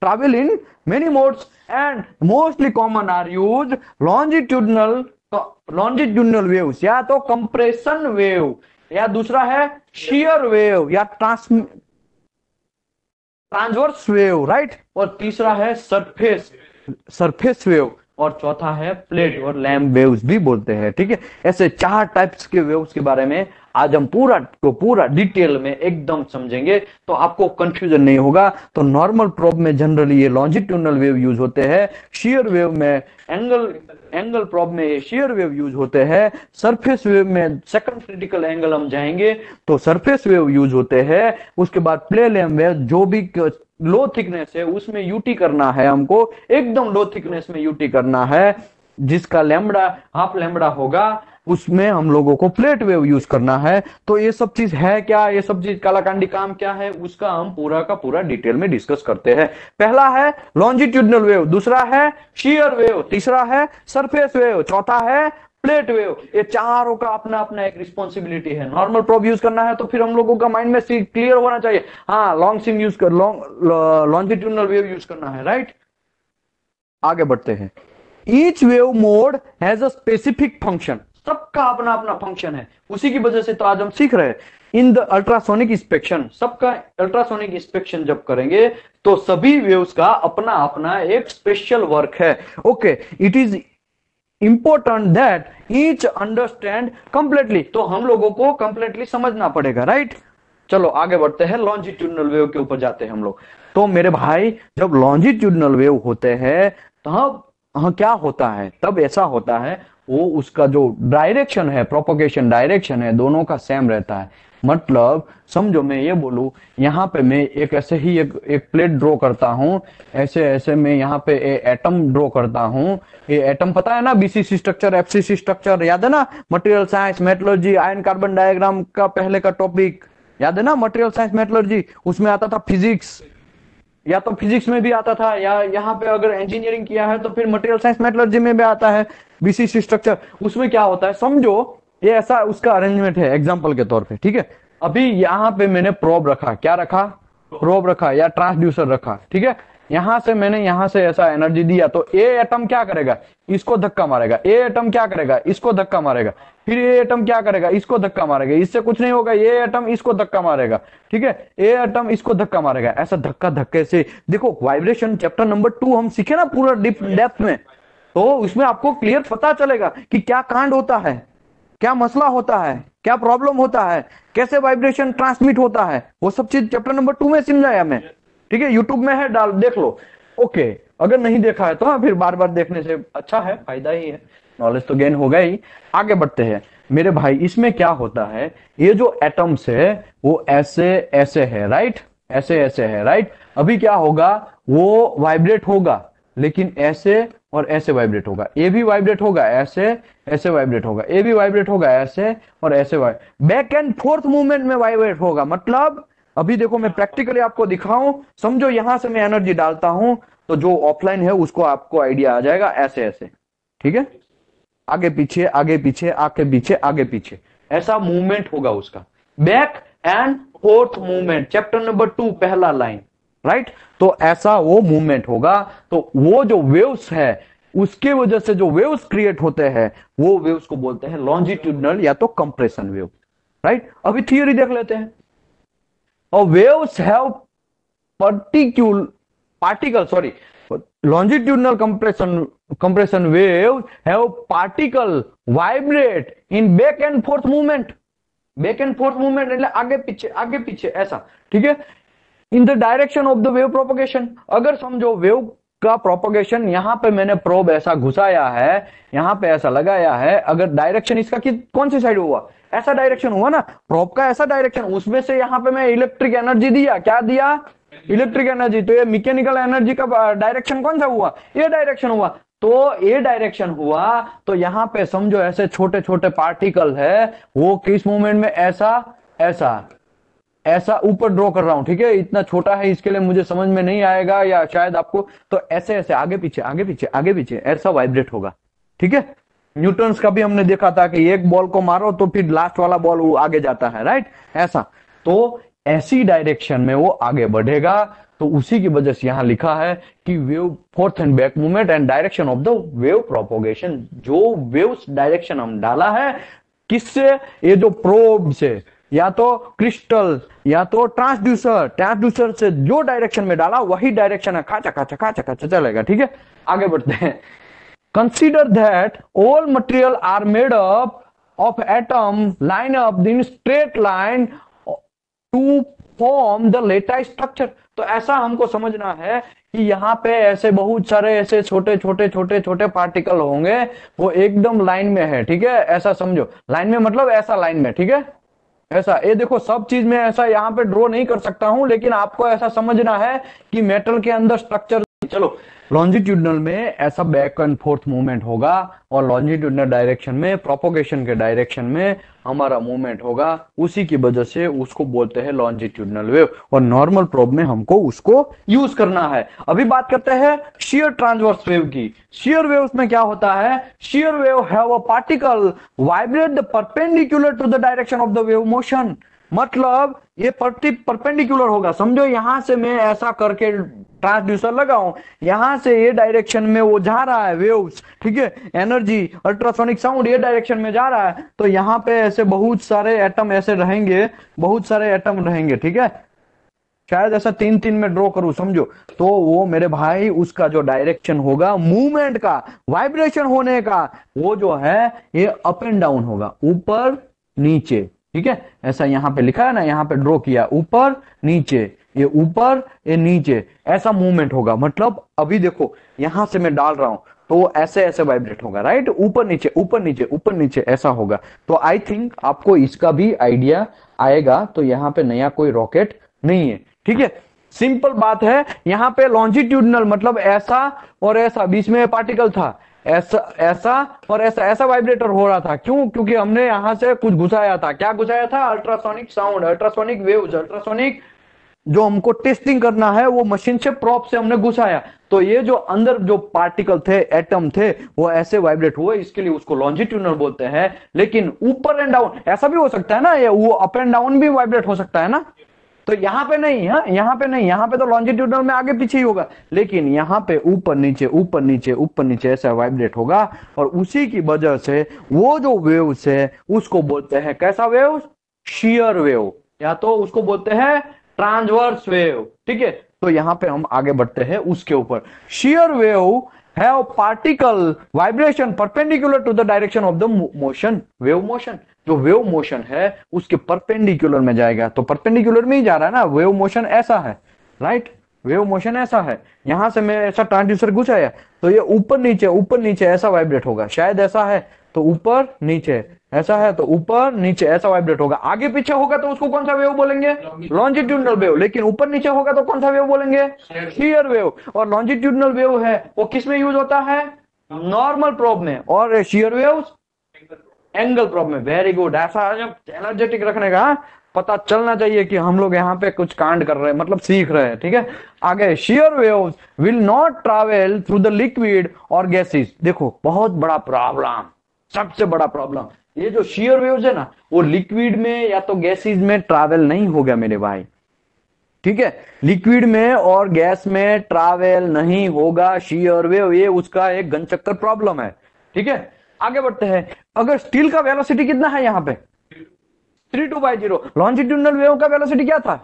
travel in many modes and mostly common are use longitudinal longitudinal waves या तो कंप्रेशन वेव या दूसरा है शियर वेव या ट्रांस ट्रांसवर्स वेव राइट और तीसरा है सरफेस सरफेस वेव और चौथा है प्लेट और लैम्प वेव्स भी बोलते हैं ठीक है ऐसे चार टाइप्स के वेव्स के बारे में आज हम पूरा को पूरा डिटेल में एकदम समझेंगे तो आपको कंफ्यूजन नहीं होगा तो नॉर्मल प्रोब में जनरली ये लॉन्जिट्यूनल वेव यूज होते हैं शेयर वेव में एंगल एंगल प्रॉब में ये शेयर वेव यूज होते हैं सरफेस वेव में सेकंड क्रिटिकल एंगल हम जाएंगे तो सरफेस वेव यूज होते हैं उसके बाद प्ले वेव जो भी लो थिकनेस है उसमें यूटी करना है हमको एकदम लो थिकनेस में यूटी करना है जिसका लेमड़ा हाफ लेमड़ा होगा उसमें हम लोगों को प्लेट वेव यूज करना है तो ये सब चीज है क्या ये सब चीज कालाकांडी काम क्या है उसका हम पूरा का पूरा डिटेल में डिस्कस करते हैं पहला है लॉन्जिट्यूडनल वेव दूसरा है शीयर वेव तीसरा है सरफेस वेव चौथा है प्लेट वेव ये चारों का अपना अपना एक रिस्पॉन्सिबिलिटी है नॉर्मल प्रोब यूज करना है तो फिर हम लोगों का माइंड में क्लियर होना चाहिए हाँ लॉन्ग सिम यूज कर लॉन्ग लॉन्जिट्यूडनल वेव यूज करना है राइट आगे बढ़ते हैं each wave mode has a specific function सबका अपना अपना फंक्शन है उसी की वजह से तो आज हम सीख रहे हैं इन द अल्ट्रासोनिक इंस्पेक्शन सबका अल्ट्रासोनिक इंस्पेक्शन जब करेंगे तो सभी वेव्स का अपना अपना एक स्पेशल वर्क है okay it is important that each understand completely तो हम लोगों को कंप्लीटली समझना पड़ेगा राइट चलो आगे बढ़ते हैं लॉन्जिट्यूडनल वेव के ऊपर जाते हैं हम लोग तो मेरे भाई जब लॉन्जिट्यूडनल वेव होते हैं तब हाँ क्या होता है तब ऐसा होता है वो उसका जो डायरेक्शन है प्रोपोगेशन डायरेक्शन है दोनों का सेम रहता है मतलब समझो मैं ये बोलू यहाँ पे मैं एक ऐसे ही एक एक प्लेट ड्रॉ करता हूँ ऐसे ऐसे मैं यहाँ पे ए, एटम ड्रॉ करता हूँ ये एटम पता है ना बीसीसी स्ट्रक्चर एफसीसी स्ट्रक्चर याद है ना material science metallurgy iron carbon diagram का पहले का टॉपिक याद है ना मटेरियल साइंस मेटोलॉजी उसमें आता था फिजिक्स या तो फिजिक्स में भी आता था या यहाँ पे अगर इंजीनियरिंग किया है तो फिर मटेरियल साइंस मेटलर्जी में भी आता है बीसी स्ट्रक्चर उसमें क्या होता है समझो ये ऐसा उसका अरेंजमेंट है एग्जाम्पल के तौर पर ठीक है अभी यहाँ पे मैंने प्रोब रखा क्या रखा प्रोब रखा या ट्रांसड्यूसर रखा ठीक है यहां से मैंने यहां से ऐसा एनर्जी दिया तो ए एटम क्या करेगा इसको धक्का मारेगा ए एटम क्या करेगा इसको धक्का मारेगा फिर ये एटम क्या करेगा इसको धक्का मारेगा इससे कुछ नहीं होगा ये एटम इसको धक्का मारेगा ठीक है ए एटम इसको धक्का मारेगा ऐसा धक्का धक्के से देखो वाइब्रेशन चैप्टर नंबर टू हम सीखे ना पूरा डिप डेप्थ में तो उसमें आपको क्लियर पता चलेगा कि क्या कांड होता है क्या मसला होता है क्या प्रॉब्लम होता है कैसे वाइब्रेशन ट्रांसमिट होता है वो सब चीज चैप्टर नंबर टू में समझाया मैं ठीक है यूट्यूब में है डाल देख लो ओके अगर नहीं देखा है तो हाँ फिर बार बार देखने से अच्छा है फायदा ही है नॉलेज तो गेन हो गया ही आगे बढ़ते हैं मेरे भाई इसमें क्या होता है ये जो एटम्स है वो ऐसे ऐसे है राइट ऐसे ऐसे है राइट अभी क्या होगा वो वाइब्रेट होगा लेकिन ऐसे और ऐसे वाइब्रेट होगा ए भी वाइब्रेट होगा ऐसे ऐसे वाइब्रेट होगा ए भी वाइब्रेट होगा ऐसे और ऐसे बैक एंड फोर्थ मूवमेंट में वाइब्रेट होगा मतलब अभी देखो मैं प्रैक्टिकली आपको दिखाऊं समझो यहां से मैं एनर्जी डालता हूं तो जो ऑफलाइन है उसको आपको आइडिया आ जाएगा ऐसे ऐसे ठीक है आगे पीछे आगे पीछे आगे पीछे आगे पीछे ऐसा मूवमेंट होगा उसका back and forth movement chapter number two पहला लाइन राइट right? तो ऐसा वो मूवमेंट होगा तो वो जो वेव्स है उसके वजह से जो वेव्स क्रिएट होते हैं वो वेव्स को बोलते हैं लॉन्जिट्यूडनल या तो कंप्रेशन वेव राइट अभी थियोरी देख लेते हैं और waves have particle particle sorry longitudinal compression compression wave have particle vibrate in back and forth movement back and forth movement એટલે આગે પીછે આગે પીછે એસા ઠીક હે in the direction of the wave propagation અગર સમજો વેવ का प्रोपोगेशन यहाँ पे मैंने प्रोब ऐसा घुसाया है यहाँ पे ऐसा लगाया है अगर डायरेक्शन इसका कि कौन सी साइड हुआ ऐसा डायरेक्शन हुआ ना प्रोब का ऐसा डायरेक्शन उसमें से यहाँ पे मैं इलेक्ट्रिक एनर्जी दिया क्या दिया इलेक्ट्रिक एनर्जी तो ये मैकेनिकल एनर्जी का डायरेक्शन कौन सा हुआ ये डायरेक्शन हुआ तो ये डायरेक्शन हुआ तो यहाँ पे समझो ऐसे छोटे छोटे पार्टिकल है वो किस मोमेंट में ऐसा ऐसा ऐसा ऊपर ड्रॉ कर रहा हूं ठीक है इतना छोटा है इसके लिए मुझे समझ में नहीं आएगा या शायद आपको तो ऐसे ऐसे आगे पीछे आगे पीछे आगे पीछे ऐसा वाइब्रेट होगा ठीक है न्यूटन का भी हमने देखा था कि एक बॉल को मारो तो फिर लास्ट वाला बॉल वो आगे जाता है राइट ऐसा तो ऐसी डायरेक्शन में वो आगे बढ़ेगा तो उसी की वजह से यहां लिखा है कि wave forth and back movement and direction of the wave propagation जो वेव डायरेक्शन हम डाला है किससे ये जो प्रोब से या तो क्रिस्टल या तो ट्रांसड्यूसर ट्रांसड्यूसर से जो डायरेक्शन में डाला वही डायरेक्शन है खाचा खाचा खाचा खाचा चलेगा ठीक है आगे बढ़ते हैं consider that all material are made up of atom line up in straight line to form the lattice structure तो ऐसा हमको समझना है कि यहाँ पे ऐसे बहुत सारे ऐसे छोटे छोटे छोटे छोटे पार्टिकल होंगे वो एकदम लाइन में है ठीक है ऐसा समझो लाइन में मतलब ऐसा लाइन में ठीक है ऐसा ये देखो सब चीज में ऐसा यहाँ पे ड्रॉ नहीं कर सकता हूं लेकिन आपको ऐसा समझना है कि मेटल के अंदर स्ट्रक्चर चलो लॉन्जिट्यूडनल में ऐसा बैक एंड फोर्थ मूवमेंट होगा और लॉन्जिट्यूडनल डायरेक्शन में प्रोपोगेशन के डायरेक्शन में हमारा मूवमेंट होगा उसी की वजह से उसको बोलते हैं लॉन्जिट्यूडनल वेव और नॉर्मल प्रोब में हमको उसको यूज करना है अभी बात करते हैं शियर ट्रांसवर्स वेव की शियर वेव में क्या होता है shear wave have a particle vibrate the perpendicular to the direction of the wave motion मतलब ये परपेंडिकुलर होगा समझो यहां से मैं ऐसा करके ट्रांसड्यूसर लगाओ यहाँ से ये डायरेक्शन में वो जा रहा है वेव्स ठीक है एनर्जी अल्ट्रासोनिक साउंड ये डायरेक्शन में जा रहा है तो यहाँ पे ऐसे बहुत सारे एटम ऐसे रहेंगे बहुत सारे एटम रहेंगे ठीक है शायद ऐसा तीन तीन में ड्रॉ करूं समझो तो वो मेरे भाई उसका जो डायरेक्शन होगा मूवमेंट का वाइब्रेशन होने का वो जो है ये अप एंड डाउन होगा ऊपर नीचे ठीक है ऐसा यहाँ पे लिखा है ना यहाँ पे ड्रॉ किया ऊपर नीचे ये ऊपर ये नीचे ऐसा मूवमेंट होगा मतलब अभी देखो यहां से मैं डाल रहा हूं तो ऐसे ऐसे वाइब्रेट होगा राइट ऊपर नीचे ऊपर नीचे ऊपर नीचे ऐसा होगा तो आई थिंक आपको इसका भी आइडिया आएगा तो यहाँ पे नया कोई रॉकेट नहीं है ठीक है सिंपल बात है यहाँ पे लॉन्जिट्यूडनल मतलब ऐसा और ऐसा बीच में पार्टिकल था ऐसा ऐसा और ऐसा ऐसा वाइब्रेटर हो रहा था क्यों क्योंकि हमने यहां से कुछ घुसाया था क्या घुसाया था ultrasonic sound ultrasonic waves ultrasonic जो हमको टेस्टिंग करना है वो मशीन से प्रॉप से हमने घुसाया तो ये जो अंदर जो पार्टिकल थे एटम थे वो ऐसे वाइब्रेट हुए इसके लिए उसको लॉन्जिट्यूनल बोलते हैं लेकिन ऊपर एंड डाउन ऐसा भी हो सकता है ना ये वो अप एंड डाउन भी वाइब्रेट हो सकता है ना तो यहाँ पे नहीं है हाँ, यहाँ पे नहीं यहाँ पे तो लॉन्जिट्यूडल में आगे पीछे ही होगा लेकिन यहाँ पे ऊपर नीचे ऊपर नीचे ऊपर नीचे ऐसा वाइब्रेट होगा और उसी की वजह से वो जो वेव्स है उसको बोलते हैं कैसा वेव शियर वेव या तो उसको बोलते हैं ट्रांसवर्स वेव ठीक है तो यहां पे हम आगे बढ़ते हैं उसके ऊपर shear wave have particle vibration perpendicular to the direction of the motion wave motion जो वेव मोशन है उसके परपेंडिकुलर में जाएगा तो परपेंडिकुलर में ही जा रहा है ना वेव मोशन ऐसा है राइट right? वेव मोशन ऐसा है यहां से मैं ऐसा ट्रांसड्यूसर घुसाया तो ये ऊपर नीचे ऊपर नीचे ऐसा वाइब्रेट होगा शायद ऐसा है तो ऊपर नीचे ऐसा है तो ऊपर नीचे ऐसा वाइब्रेट होगा आगे पीछे होगा तो उसको कौन सा वेव बोलेंगे लॉन्जिट्यूडनल वेव लेकिन ऊपर नीचे होगा तो कौन सा वेव बोलेंगे शेयर वेव और लॉन्जिट्यूडनल वेव है वो किस में यूज होता है नॉर्मल प्रॉब में और शेयर वेव एंगल प्रॉब में वेरी गुड ऐसा एनर्जेटिक रखने का पता चलना चाहिए कि हम लोग यहाँ पे कुछ कांड कर रहे हैं मतलब सीख रहे हैं ठीक है आगे shear wave will not travel through the liquid और गैसेस देखो बहुत बड़ा प्रॉब्लम सबसे बड़ा प्रॉब्लम ये जो शियर वेव्स है ना वो लिक्विड में या तो गैसेज में ट्रैवल नहीं होगा मेरे भाई ठीक है लिक्विड में और गैस में ट्रैवल नहीं होगा शियर वेव ये उसका एक गन चक्कर प्रॉब्लम है ठीक है आगे बढ़ते हैं अगर स्टील का वेलोसिटी कितना है यहाँ पे three two by zero longitudinal wave का वेलोसिटी क्या था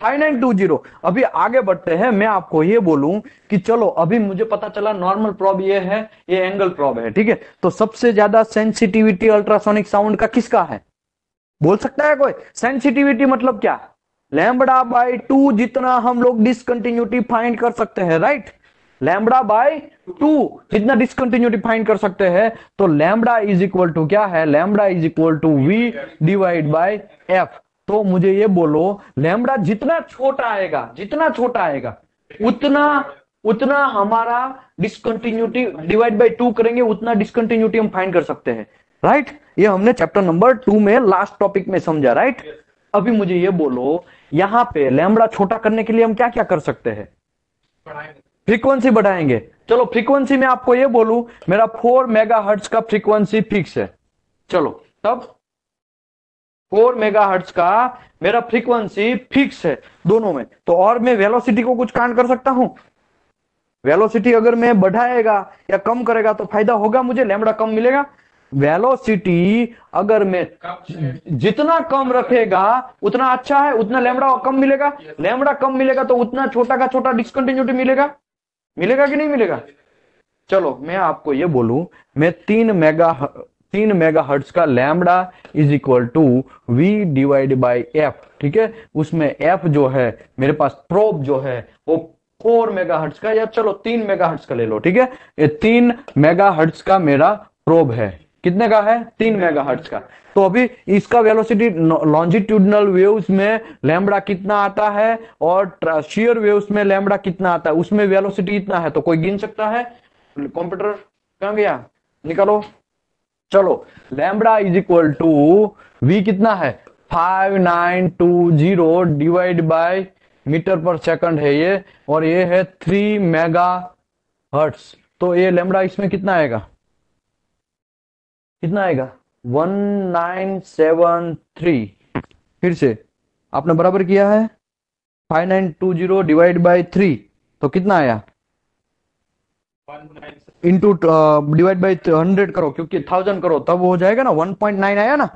फाइव नाइन टू जीरो अभी आगे बढ़ते हैं मैं आपको ये बोलूं कि चलो अभी मुझे पता चला नॉर्मल प्रॉब ये है ये एंगल प्रॉब है ठीक है तो सबसे ज्यादा सेंसिटिविटी अल्ट्रासोनिक साउंड का किसका है बोल सकता है कोई सेंसिटिविटी मतलब क्या लैम्बडा बाय टू जितना हम लोग डिसकंटिन्यूटी फाइंड कर सकते हैं राइट लैम्बडा बाय टू जितना डिसकंटिन्यूटी फाइंड कर सकते हैं तो लैम्बडा इज इक्वल टू क्या है lambda is equal to V divide by F तो मुझे ये बोलो लैमडा जितना छोटा आएगा जितना छोटा आएगा उतना उतना हमारा डिस्कंटिन्यूटी डिवाइड बाय टू करेंगे उतना डिस्कंटिन्यूटी हम फाइंड कर सकते हैं राइट ये हमने चैप्टर नंबर टू में लास्ट टॉपिक में समझा राइट अभी मुझे ये बोलो यहाँ पे लैमड़ा छोटा करने के लिए हम क्या क्या कर सकते हैं फ्रीक्वेंसी बढ़ाएंगे चलो फ्रीक्वेंसी में आपको ये बोलू मेरा फोर मेगा हर्ट्स का फ्रीक्वेंसी फिक्स है चलो तब फोर मेगा हर्ट्स का मेरा फ्रीक्वेंसी फिक्स है दोनों में तो और मैं वेलोसिटी को कुछ कांड कर सकता हूं वेलोसिटी अगर मैं बढ़ाएगा या कम करेगा तो फायदा होगा मुझे लेमड़ा कम मिलेगा वेलोसिटी अगर मैं जितना कम रखेगा उतना अच्छा है उतना लेमड़ा कम मिलेगा लेमड़ा कम मिलेगा तो उतना छोटा का छोटा डिस्कंटिन्यूटी मिलेगा मिलेगा कि नहीं मिलेगा चलो मैं आपको ये बोलूं मैं तीन मेगा तीन मेगा हर्ट्स का lambda is equal to V divide by F ठीक है उसमें एफ जो है मेरे पास प्रोब जो है वो फोर मेगा हर्ट्स का या चलो तीन मेगा हर्ट्स का ले लो ठीक है ये तीन मेगा हर्ट्स का मेरा प्रोब है कितने का है तीन मेगा हर्ट्स का तो अभी इसका वेलोसिटी लॉन्जिट्यूडनल वेव्स में लैम्बडा कितना आता है और शियर वेव्स में लैम्बडा कितना आता है उसमें वेलोसिटी इतना है तो कोई गिन सकता है कंप्यूटर कहां गया निकालो चलो lambda is equal to V कितना है five nine two zero divide by metre per second है ये और ये है थ्री मेगा हर्ट्स तो ये लेमडा इसमें कितना आएगा कितना आएगा वन नाइन सेवन थ्री फिर से आपने बराबर किया है five nine two zero divide by three तो कितना आया one nine into divide by hundred करो क्योंकि थाउजेंड करो तब हो जाएगा ना वन पॉइंट नाइन आया ना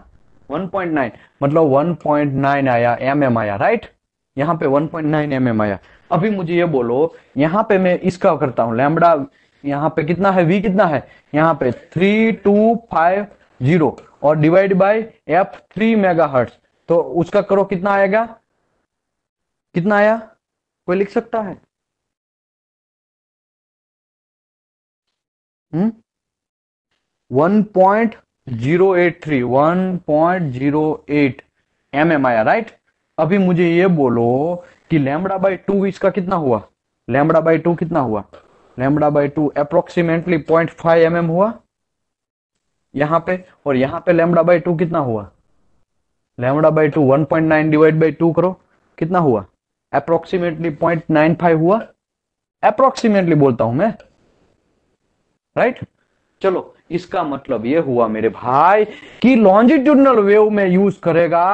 वन पॉइंट नाइन मतलब वन पॉइंट नाइन आया एम एम आया राइट यहाँ पे one point nine M M आया अभी मुझे ये बोलो यहाँ पे मैं इसका करता हूँ लैमडा यहाँ पे कितना है वी कितना है यहाँ पे थ्री टू फाइव जीरो और divide by F three mega hertz तो उसका करो कितना आएगा कितना आया कोई लिख सकता है one point zero eight three one point zero eight M M आया राइट अभी मुझे ये बोलो कि लैमडा बाई टू इसका कितना हुआ लैमडा बाई टू कितना हुआ lambda by two approximately point five M M हुआ यहाँ पे और यहाँ पे लैमडा बाई टू कितना हुआ lambda by two one point nine divide by two करो कितना हुआ अप्रोक्सीमेटली पॉइंट नाइन फाइव हुआ अप्रोक्सीमेटली बोलता हूं मैं राइट चलो इसका मतलब ये हुआ मेरे भाई कि लॉन्जिट्यूडनल वेव में यूज करेगा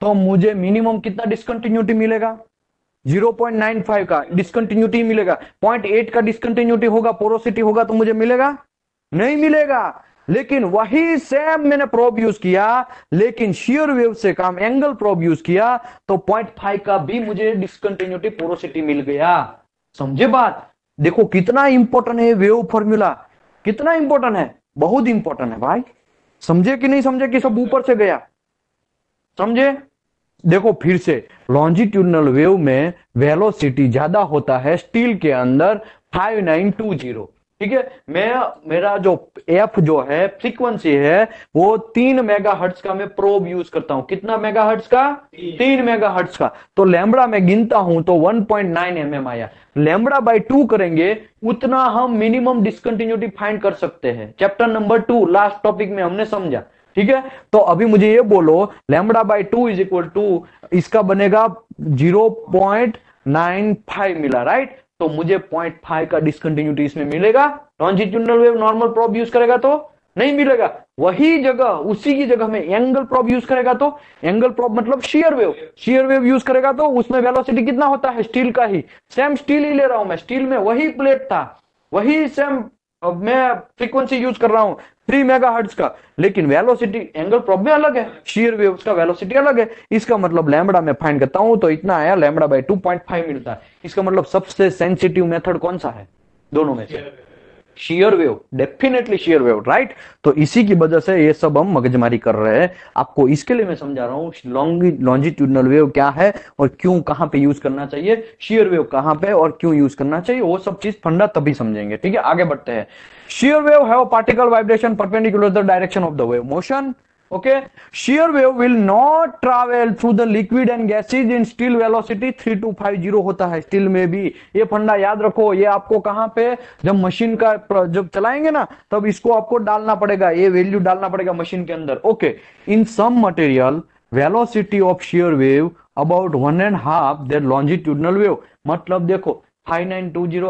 तो मुझे मिनिमम कितना डिस्कंटिन्यूटी मिलेगा 0.95 का डिस्कंटिन्यूटी मिलेगा 0.8 का डिस्कंटिन्यूटी होगा पोरोसिटी होगा तो मुझे मिलेगा नहीं मिलेगा लेकिन वही सेम मैंने प्रोब यूज किया लेकिन शियर वेव से काम एंगल प्रोब यूज किया तो पॉइंट का भी मुझे डिस्कंटिन्यूटी पोरोसिटी मिल गया समझे बात देखो कितना इंपॉर्टेंट है वेव फॉर्मूला कितना इंपॉर्टेंट है बहुत इंपॉर्टेंट है भाई समझे कि नहीं समझे कि सब ऊपर से गया समझे देखो फिर से लॉन्जिट्यूडनल वेव में वेलोसिटी ज्यादा होता है स्टील के अंदर 5920 ठीक है मैं मेरा जो एफ जो है फ्रीक्वेंसी है वो तीन मेगा हर्ट्स का मैं प्रोब यूज करता हूं कितना मेगा हर्ट्स का तीन मेगा हर्ट्स का तो लैमड़ा में गिनता हूं तो 1.9 पॉइंट mm आया लैमड़ा बाई टू करेंगे उतना हम मिनिमम डिस्कंटिन्यूटी फाइंड कर सकते हैं chapter number two last topic में हमने समझा ठीक है तो अभी मुझे ये बोलो lambda by two is equal to इसका बनेगा जीरो पॉइंट नाइन फाइव मिला राइट तो मुझे पॉइंट फाइव का डिसकंटिन्यूटी इसमें मिलेगा longitudinal wave normal probe use करेगा तो नहीं मिलेगा वही जगह उसी की जगह में एंगल प्रॉब यूज करेगा तो एंगल प्रॉब मतलब shear wave shear wave use करेगा तो उसमें वेलोसिटी कितना होता है स्टील का ही सेम स्टील ही ले रहा हूं मैं स्टील में वही प्लेट था वही सेम अब मैं फ्रीक्वेंसी यूज कर रहा हूँ थ्री मेगा हर्ट्स का लेकिन वेलोसिटी एंगल प्रॉब्लम अलग है शीयर वेव का वेलोसिटी अलग है इसका मतलब लैमडा में फाइंड करता हूं तो इतना आया lambda by two point five मिलता है इसका मतलब सबसे सेंसिटिव मेथड कौन सा है दोनों में से shear wave definitely shear wave right तो इसी की वजह से ये सब हम मगजमारी कर रहे हैं आपको इसके लिए मैं समझा रहा हूँ लॉन्जिट्यूडनल वेव क्या है और क्यों कहाँ पे यूज करना चाहिए शियर वेव कहाँ पे और क्यों यूज करना चाहिए वो सब चीज फंडा तभी समझेंगे ठीक है आगे बढ़ते हैं शियर वेव है particle vibration perpendicular the direction of the wave motion okay shear wave will not travel through the liquid and gases in still velocity 3250 होता है स्टील में भी ये फंडा याद रखो ये आपको कहां पे जब मशीन का जब चलाएंगे ना तब इसको आपको डालना पड़ेगा ये वैल्यू डालना पड़ेगा मशीन के अंदर okay in some material velocity of shear wave about one and half there longitudinal wave मतलब देखो five nine two zero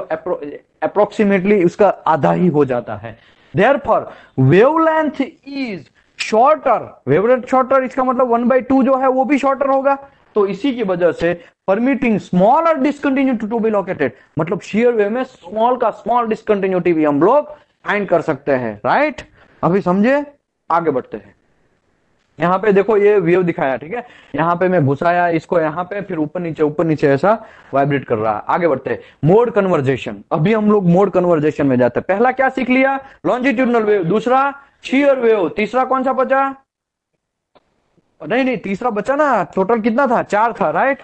approximately उसका आधा ही हो जाता है therefore wavelength is shorter wavelet shorter इसका मतलब वन बाई टू जो है वो भी शॉर्टर होगा तो इसी की वजह से परमिटिंग स्मॉल और डिसकंटिन्यूटी टू बी लोकेटेड मतलब शेयर वे में स्मॉल का स्मॉल डिसकंटिन्यूटी भी हम लोग फाइंड कर सकते हैं राइट अभी समझे आगे बढ़ते हैं यहाँ पे देखो ये वेव दिखाया ठीक है यहाँ पे मैं घुसाया इसको यहाँ पे फिर ऊपर नीचे ऊपर नीचे ऐसा वाइब्रेट कर रहा है आगे बढ़ते हैं मोड कन्वर्जेशन अभी हम लोग मोड कन्वर्जेशन में जाते हैं पहला क्या सीख लिया लॉन्जिट्यूडनल वेव दूसरा शियर वेव तीसरा कौन सा बचा नहीं नहीं तीसरा बचा ना टोटल कितना था चार था राइट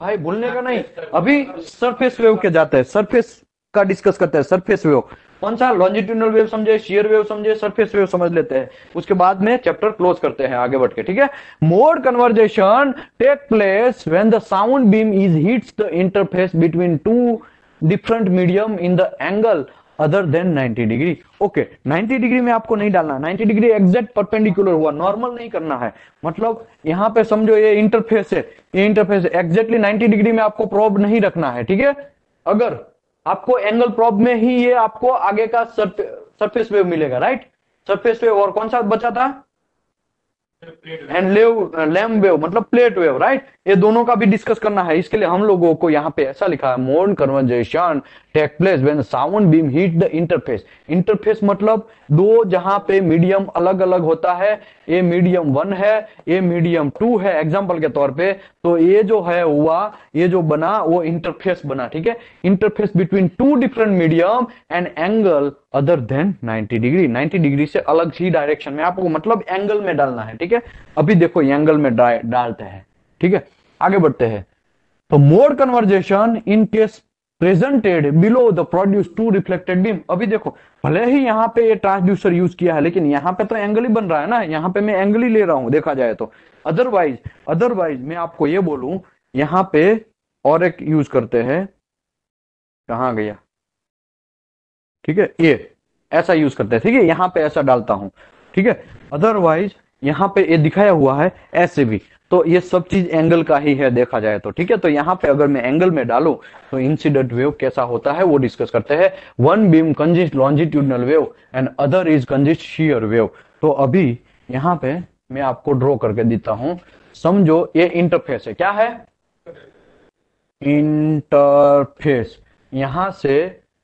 भाई भूलने का नहीं अभी सरफेस वेव के जाते हैं सरफेस का डिस्कस करते हैं सरफेस वेव कौन सा लॉन्जिट्यूनल वेव समझे शियर वेव समझे सरफेस वेव समझ लेते हैं उसके बाद में चैप्टर क्लोज करते हैं आगे बढ़ के ठीक है mode conversion take place when the sound beam is hits the interface between two different medium in the angle other than 90 degree okay 90 degree में आपको नहीं डालना 90 डिग्री एग्जैक्ट परपेंडिकुलर हुआ नॉर्मल नहीं करना है मतलब यहाँ पे समझो ये इंटरफेस है ये इंटरफेस एग्जैक्टली 90 डिग्री में आपको प्रॉब नहीं रखना है ठीक है अगर आपको एंगल प्रॉब में ही ये आपको आगे का सरफेस वेव मिलेगा राइट सरफेस वेव और कौन सा बचा था एंड लेव लैम वेव मतलब प्लेट वेव राइट ये दोनों का भी डिस्कस करना है इसके लिए हम लोगों को यहाँ पे ऐसा लिखा है मोर्न conversion take place when sound beam hit the interface interface मतलब दो जहां पे मीडियम अलग अलग होता है ए मीडियम वन है ए मीडियम टू है एग्जाम्पल के तौर पे तो ये जो है हुआ ये जो बना वो इंटरफेस बना ठीक है interface between two different medium and angle other than 90 degree 90 degree से अलग ही डायरेक्शन में आपको मतलब एंगल में डालना है ठीक है अभी देखो एंगल में डालते हैं ठीक है आगे बढ़ते हैं तो mode conversion in case presented below the produce two reflected beam अभी देखो भले ही यहाँ पे ये ट्रांसड्यूसर यूज किया है लेकिन यहाँ पे तो एंगल ही बन रहा है ना यहाँ पे मैं एंगल ही ले रहा हूँ देखा जाए तो अदरवाइज अदरवाइज मैं आपको ये बोलू यहाँ पे और एक यूज करते हैं कहा गया ठीक है ये ऐसा यूज करते हैं ठीक है यहाँ पे ऐसा डालता हूं ठीक है अदरवाइज यहाँ पे ये दिखाया हुआ है ऐसे भी तो ये सब चीज एंगल का ही है देखा जाए तो ठीक है तो यहाँ पे अगर मैं एंगल में डालू तो इंसिडेंट वेव कैसा होता है वो डिस्कस करते हैं one beam consist longitudinal wave and other is consist shear wave तो अभी यहाँ पे मैं आपको ड्रॉ करके देता हूं समझो ये इंटरफेस है क्या है इंटरफेस यहां से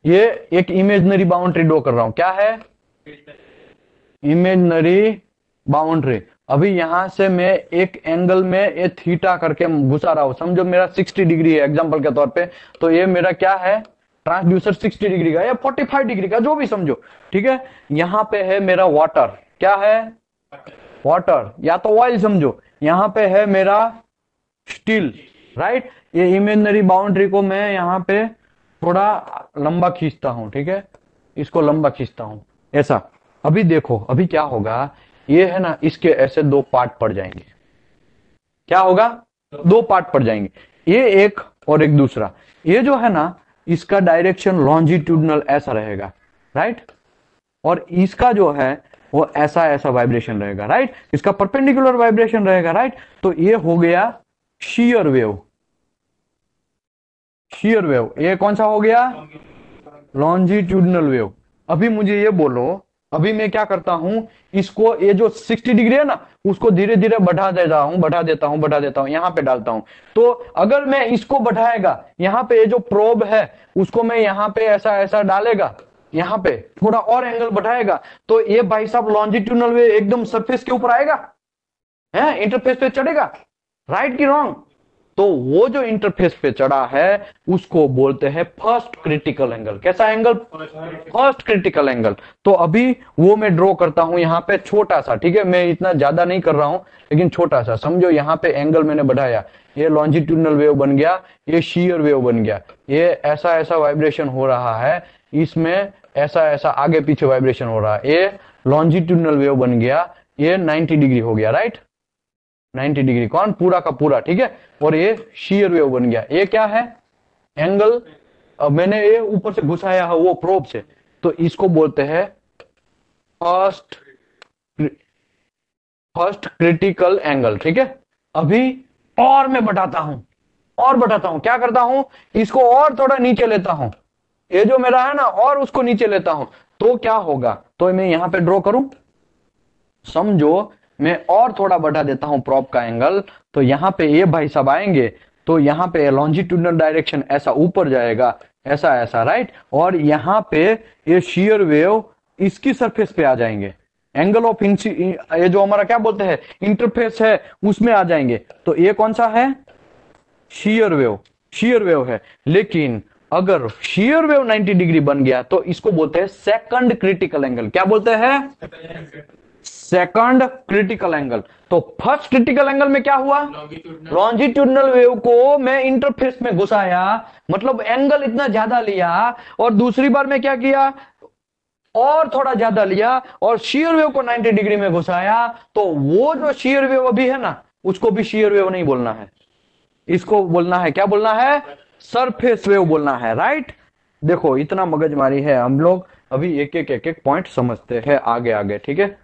ये एक इमेजनरी बाउंड्री ड्रॉ कर रहा हूं क्या है इमेजनरी बाउंड्री अभी यहां से मैं एक एंगल में ये थीटा करके घुसा रहा हूं समझो मेरा 60 डिग्री है एग्जाम्पल के तौर पे तो ये मेरा क्या है ट्रांसड्यूसर 60 डिग्री का या 45 डिग्री का जो भी समझो ठीक है यहाँ पे है मेरा वाटर क्या है वाटर या तो ऑयल समझो यहाँ पे है मेरा स्टील राइट ये इमेजनरी बाउंड्री को मैं यहाँ पे थोड़ा लंबा खींचता हूँ ठीक है इसको लंबा खींचता हूँ ऐसा अभी देखो अभी क्या होगा ये है ना इसके ऐसे दो पार्ट पड़ जाएंगे क्या होगा दो पार्ट पड़ जाएंगे ये एक और एक दूसरा ये जो है ना इसका डायरेक्शन लॉन्जिट्यूडनल ऐसा रहेगा राइट और इसका जो है वो ऐसा ऐसा वाइब्रेशन रहेगा राइट इसका परपेंडिकुलर वाइब्रेशन रहेगा राइट तो ये हो गया शीयर वेव शीयर वेव ये कौन सा हो गया लॉन्जिट्यूडनल वेव अभी मुझे ये बोलो अभी मैं क्या करता हूं इसको ये जो 60 डिग्री है ना उसको धीरे धीरे बढ़ा देता हूं बढ़ा देता हूं बढ़ा देता हूं यहां पे डालता हूं तो अगर मैं इसको बढ़ाएगा यहाँ पे ये जो प्रोब है उसको मैं यहाँ पे ऐसा ऐसा डालेगा यहाँ पे थोड़ा और एंगल बढ़ाएगा तो ये भाई साहब लॉन्जिट्यूनल वे एकदम सरफेस के ऊपर आएगा है इंटरफेस पे चढ़ेगा राइट की रॉन्ग तो वो जो इंटरफेस पे चढ़ा है उसको बोलते हैं फर्स्ट क्रिटिकल एंगल कैसा एंगल फर्स्ट क्रिटिकल एंगल तो अभी वो मैं ड्रॉ करता हूं यहाँ पे छोटा सा ठीक है मैं इतना ज्यादा नहीं कर रहा हूं लेकिन छोटा सा समझो यहाँ पे एंगल मैंने बढ़ाया ये लॉन्जिट्यूडनल वेव बन गया ये शीयर वेव बन गया ये ऐसा ऐसा वाइब्रेशन हो रहा है इसमें ऐसा ऐसा आगे पीछे वाइब्रेशन हो रहा है ये लॉन्जिट्यूडनल वेव बन गया ये नाइनटी डिग्री हो गया राइट 90 डिग्री कौन पूरा का पूरा ठीक है और ये शीयर वेव बन गया ये क्या है एंगल मैंने ये ऊपर से घुसाया है वो प्रोब से तो इसको बोलते हैं फर्स्ट फर्स्ट क्रिटिकल एंगल ठीक है अभी और मैं बताता हूं और बताता हूं क्या करता हूं इसको और थोड़ा नीचे लेता हूं ये जो मेरा है ना और उसको नीचे लेता हूं तो क्या होगा तो मैं यहां पे ड्रॉ करूं समझो मैं और थोड़ा बढ़ा देता हूं प्रॉप का एंगल तो यहाँ पे ये भाई सब आएंगे तो यहाँ पे लॉन्जिट्यूडनल डायरेक्शन ऐसा ऊपर जाएगा ऐसा ऐसा राइट और यहाँ पे ये शियर वेव इसकी सरफेस पे आ जाएंगे एंगल ऑफ इंसी ये जो हमारा क्या बोलते हैं इंटरफेस है उसमें आ जाएंगे तो ये कौन सा है शियर वेव शियर वेव है लेकिन अगर शियर वेव 90 डिग्री बन गया तो इसको बोलते हैं सेकंड क्रिटिकल एंगल क्या बोलते हैं सेकंड क्रिटिकल एंगल तो फर्स्ट क्रिटिकल एंगल में क्या हुआ लॉन्जिट्यूडनल वेव को मैं इंटरफेस में घुसाया मतलब एंगल इतना ज्यादा लिया और दूसरी बार में क्या किया और थोड़ा ज्यादा लिया और शियर वेव को 90 डिग्री में घुसाया तो वो जो शियर वेव अभी है ना उसको भी शियर वेव नहीं बोलना है इसको बोलना है क्या बोलना है सरफेस वेव बोलना है राइट देखो इतना मगजमारी है हम लोग अभी एक एक एक एक पॉइंट समझते हैं आगे आगे ठीक है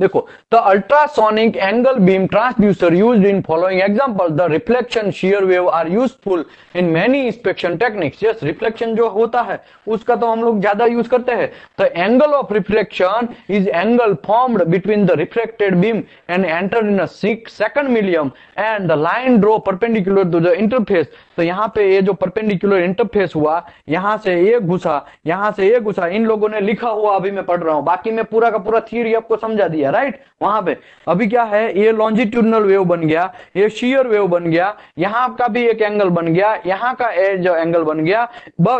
देखो the ultrasonic angle beam transducer use in following example the reflection shear wave are useful in many inspection techniques yes reflection जो होता है उसका तो हम लोग ज्यादा यूज करते हैं the angle of reflection is angle formed between the reflected beam and enter in second medium and the line draw perpendicular to the interface तो यहाँ पे ये जो परपेंडिकुलर इंटरफेस हुआ यहाँ से ये घुसा यहाँ से ये घुसा इन लोगों ने लिखा हुआ अभी मैं पढ़ रहा हूँ बाकी मैं पूरा का पूरा थियरी आपको समझा दिया राइट वहां पे अभी क्या है ये लॉन्जिट्यूडनल वेव बन गया ये शियर वेव बन गया यहाँ का भी एक एंगल बन गया यहाँ का जो एंगल बन गया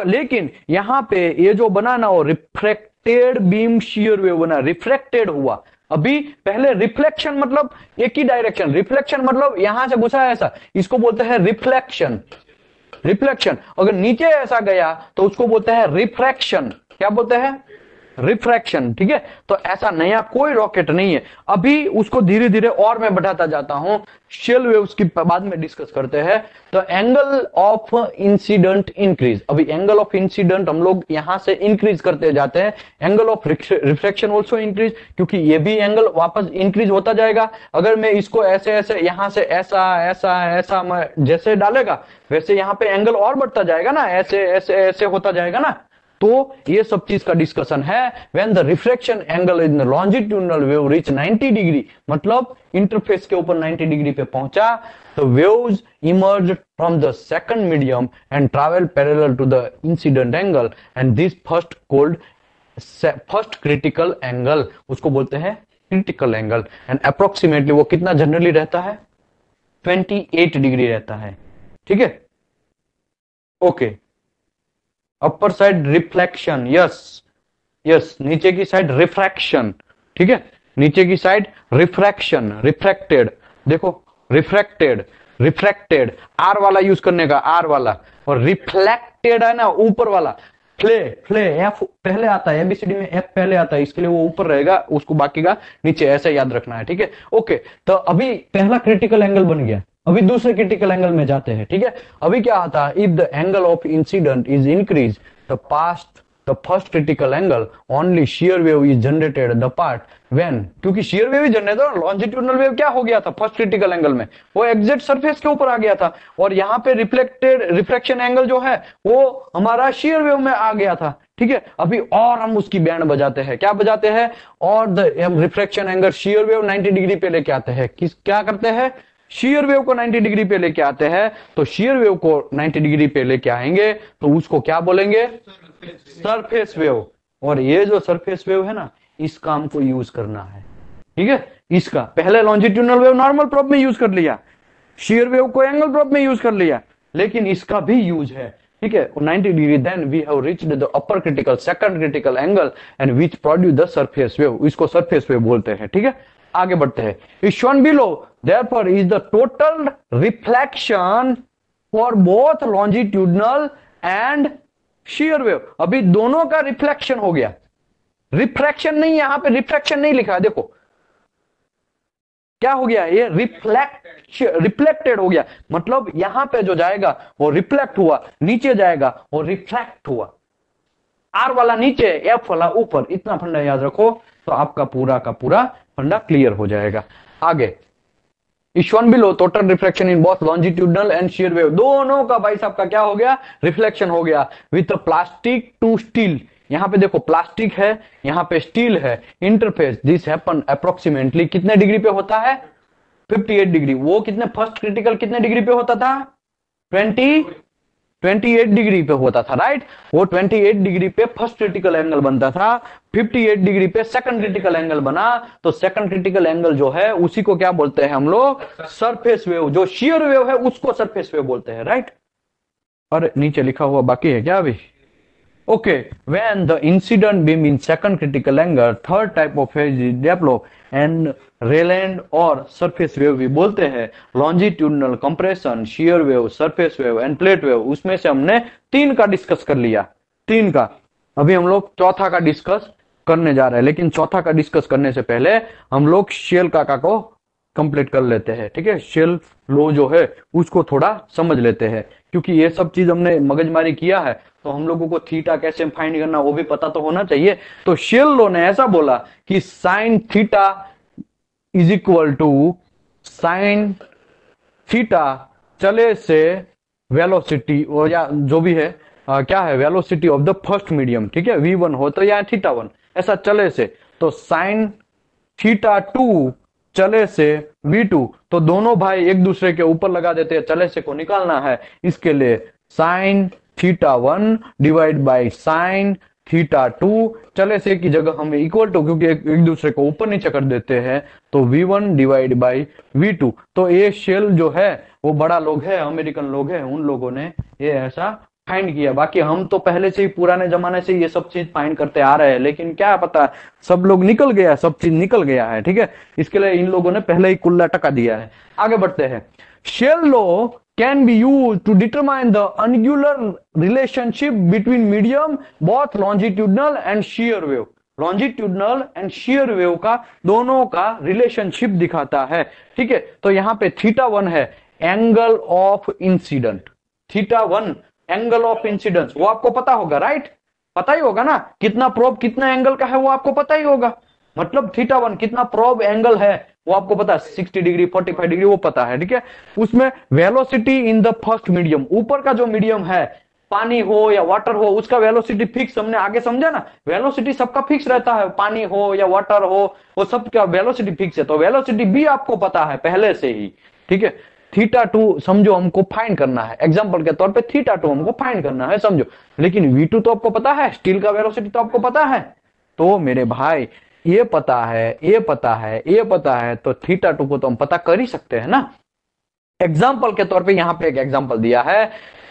लेकिन यहाँ पे ये जो बना ना वो रिफ्रेक्टेड बीम शियर वेव बना रिफ्रेक्टेड हुआ अभी पहले रिफ्लेक्शन मतलब एक ही डायरेक्शन रिफ्लेक्शन मतलब यहां से घुसा है ऐसा इसको बोलते हैं रिफ्लेक्शन रिफ्लेक्शन अगर नीचे ऐसा गया तो उसको बोलते हैं रिफ्रैक्शन क्या बोलते हैं रिफ्रैक्शन ठीक है तो ऐसा नया कोई रॉकेट नहीं है अभी उसको धीरे धीरे और मैं बढ़ाता जाता हूं शेल वेव्स की बाद में डिस्कस करते हैं तो एंगल ऑफ इंसिडेंट इंक्रीज अभी एंगल ऑफ इंसिडेंट हम लोग यहां से इंक्रीज करते जाते हैं angle of refraction also increase क्योंकि ये भी एंगल वापस इंक्रीज होता जाएगा अगर मैं इसको ऐसे ऐसे यहां से ऐसा ऐसा ऐसा जैसे डालेगा वैसे यहाँ पे एंगल और बढ़ता जाएगा ना ऐसे ऐसे ऐसे होता जाएगा ना तो ये सब चीज का डिस्कशन है when the reflection angle in the wave reach 90 degree मतलब इंटरफेस के ऊपर 90 डिग्री पे पहुंचा the waves emerge from the second medium and travel parallel to the incident angle and this first called first critical angle उसको बोलते हैं critical angle and approximately वो कितना जनरली रहता है 28 डिग्री रहता है ठीक है okay okay. Upper side reflection yes yes नीचे की साइड रिफ्रैक्शन ठीक है नीचे की साइड रिफ्रैक्शन रिफ्रैक्टेड देखो रिफ्रैक्टेड रिफ्रैक्टेड आर वाला यूज करने का आर वाला और रिफ्लेक्टेड है ना ऊपर वाला फ्ले फ्ले एफ पहले आता है एबीसीडी में एफ पहले आता है इसके लिए वो ऊपर रहेगा उसको बाकी का नीचे ऐसा याद रखना है ठीक है ओके तो अभी पहला क्रिटिकल एंगल बन गया अभी दूसरे क्रिटिकल एंगल में जाते हैं ठीक है अभी क्या आता है if the angle of incident is increase the past the first critical angle only shear wave is generated the part when क्योंकि शियर वेव ही जनरेट और लॉन्जिट्यूडनल वेव क्या हो गया था फर्स्ट क्रिटिकल एंगल में वो एग्जेक्ट सरफेस के ऊपर आ गया था और यहाँ पे रिफ्लेक्टेड रिफ्लेक्शन एंगल जो है वो हमारा शेयर वेव में आ गया था ठीक है अभी और हम उसकी बैंड बजाते हैं क्या बजाते हैं और the reflection angle shear wave 90 degree पे लेके आते हैं किस क्या करते हैं शीयर वेव को 90 डिग्री पे लेके आते हैं तो शीयर वेव को 90 डिग्री पे लेके आएंगे तो उसको क्या बोलेंगे सरफेस वेव और ये जो सरफेस वेव है ना इस काम को यूज करना है ठीक है इसका पहले लॉन्जिट्यूनल वेव नॉर्मल प्रॉप में यूज कर लिया शीयर वेव को एंगल प्रॉप में यूज कर लिया लेकिन इसका भी यूज है ठीक है 90 degree then we have reached the upper critical second critical angle and which produce the surface wave इसको सरफेस वेव बोलते हैं ठीक है आगे बढ़ते हैं ईश्वन बिलो देर पर is the total reflection for both longitudinal and shear wave अभी दोनों का रिफ्लेक्शन हो गया रिफ्लेक्शन नहीं यहां पे रिफ्लेक्शन नहीं लिखा है देखो क्या हो गया ये रिफ्लेक्ट रिफ्लेक्टेड हो गया मतलब यहां पे जो जाएगा वो रिफ्लेक्ट हुआ नीचे जाएगा वो रिफ्लेक्ट हुआ आर वाला नीचे एफ वाला ऊपर इतना फंडा याद रखो तो आपका पूरा का पूरा फंडा क्लियर हो जाएगा आगे as shown below total reflection in both longitudinal and shear wave दोनों का भाई साहब का क्या हो गया रिफ्लेक्शन हो गया विथ प्लास्टिक टू स्टील यहाँ पे देखो प्लास्टिक है यहाँ पे स्टील है इंटरफेस दिस हैपन अप्रोक्सीमेटली कितने डिग्री पे होता है 58 डिग्री वो कितने फर्स्ट क्रिटिकल कितने डिग्री पे होता था 28 डिग्री पे होता था राइट वो 28 डिग्री पे फर्स्ट क्रिटिकल एंगल बनता था 58 डिग्री पे सेकंड क्रिटिकल एंगल बना तो सेकंड क्रिटिकल एंगल जो है उसी को क्या बोलते हैं हम लोग सरफेस वेव जो शियर वेव है उसको सरफेस वेव बोलते हैं राइट और नीचे लिखा हुआ बाकी है क्या अभी okay when the incident beam in second critical angle third type of phase develop and रेलैंड और सरफेस वेव भी बोलते हैं longitudinal compression shear wave surface wave and plate wave उसमें से हमने तीन का डिस्कस कर लिया तीन का अभी हम लोग चौथा का डिस्कस करने जा रहे हैं लेकिन चौथा का डिस्कस करने से पहले हम लोग शेल काका को कंप्लीट कर लेते हैं ठीक है शेल लो जो है उसको थोड़ा समझ लेते हैं क्योंकि ये सब चीज हमने मगजमारी किया है तो हम लोगों को थीटा कैसे फाइंड करना वो भी पता तो होना चाहिए तो शेल लो ने ऐसा बोला कि sine theta is equal to sine theta चले से वेलोसिटी और या जो भी है आ, क्या है velocity of the first medium ठीक है वी वन हो तो या थीटा वन ऐसा चले से तो साइन थीटा टू चले से V2 तो दोनों भाई एक दूसरे के ऊपर लगा देते हैं चले से को निकालना है इसके लिए sine theta one divide by sine theta two चले से की जगह हम इक्वल टू क्योंकि एक, एक दूसरे को ऊपर नीचे कर देते हैं तो V one divide by V two तो ये शेल जो है वो बड़ा लोग है अमेरिकन लोग है उन लोगों ने ये ऐसा फाइंड किया बाकी हम तो पहले से ही पुराने जमाने से ये सब चीज फाइंड करते आ रहे हैं लेकिन क्या पता सब लोग निकल गया सब चीज निकल गया है ठीक है इसके लिए इन लोगों ने पहले ही कुल्ला टका दिया है आगे बढ़ते हैं Snell law can be use to determine the angular relationship between medium both longitudinal and shear wave longitudinal and shear wave का दोनों का रिलेशनशिप दिखाता है ठीक है तो यहाँ पे थीटा वन है angle of incident theta one angle of incident वो आपको पता होगा राइट पता ही होगा ना कितना प्रोब कितना एंगल का है वो आपको पता ही होगा मतलब थीटा वन कितना प्रोब एंगल है वो आपको पता है sixty degree forty five degree वो पता है ठीक है उसमें velocity in the first medium ऊपर का जो मीडियम है पानी हो या वाटर हो उसका वेलोसिटी फिक्स हमने आगे समझा ना वेलोसिटी सबका फिक्स रहता है पानी हो या वाटर हो वो सबका वेलोसिटी फिक्स है तो वेलोसिटी भी आपको पता है पहले से ही ठीक है थीटा टू समझो हमको फाइंड करना है एग्जाम्पल के तौर पे थीटा टू हमको फाइंड करना है समझो लेकिन वी टू तो आपको पता है स्टील का वेलोसिटी तो आपको पता है तो मेरे भाई ये पता है ये पता है ये पता है तो थीटा टू को तो हम पता कर ही सकते हैं ना एग्जाम्पल के तौर पे यहाँ पे एक एग्जाम्पल दिया है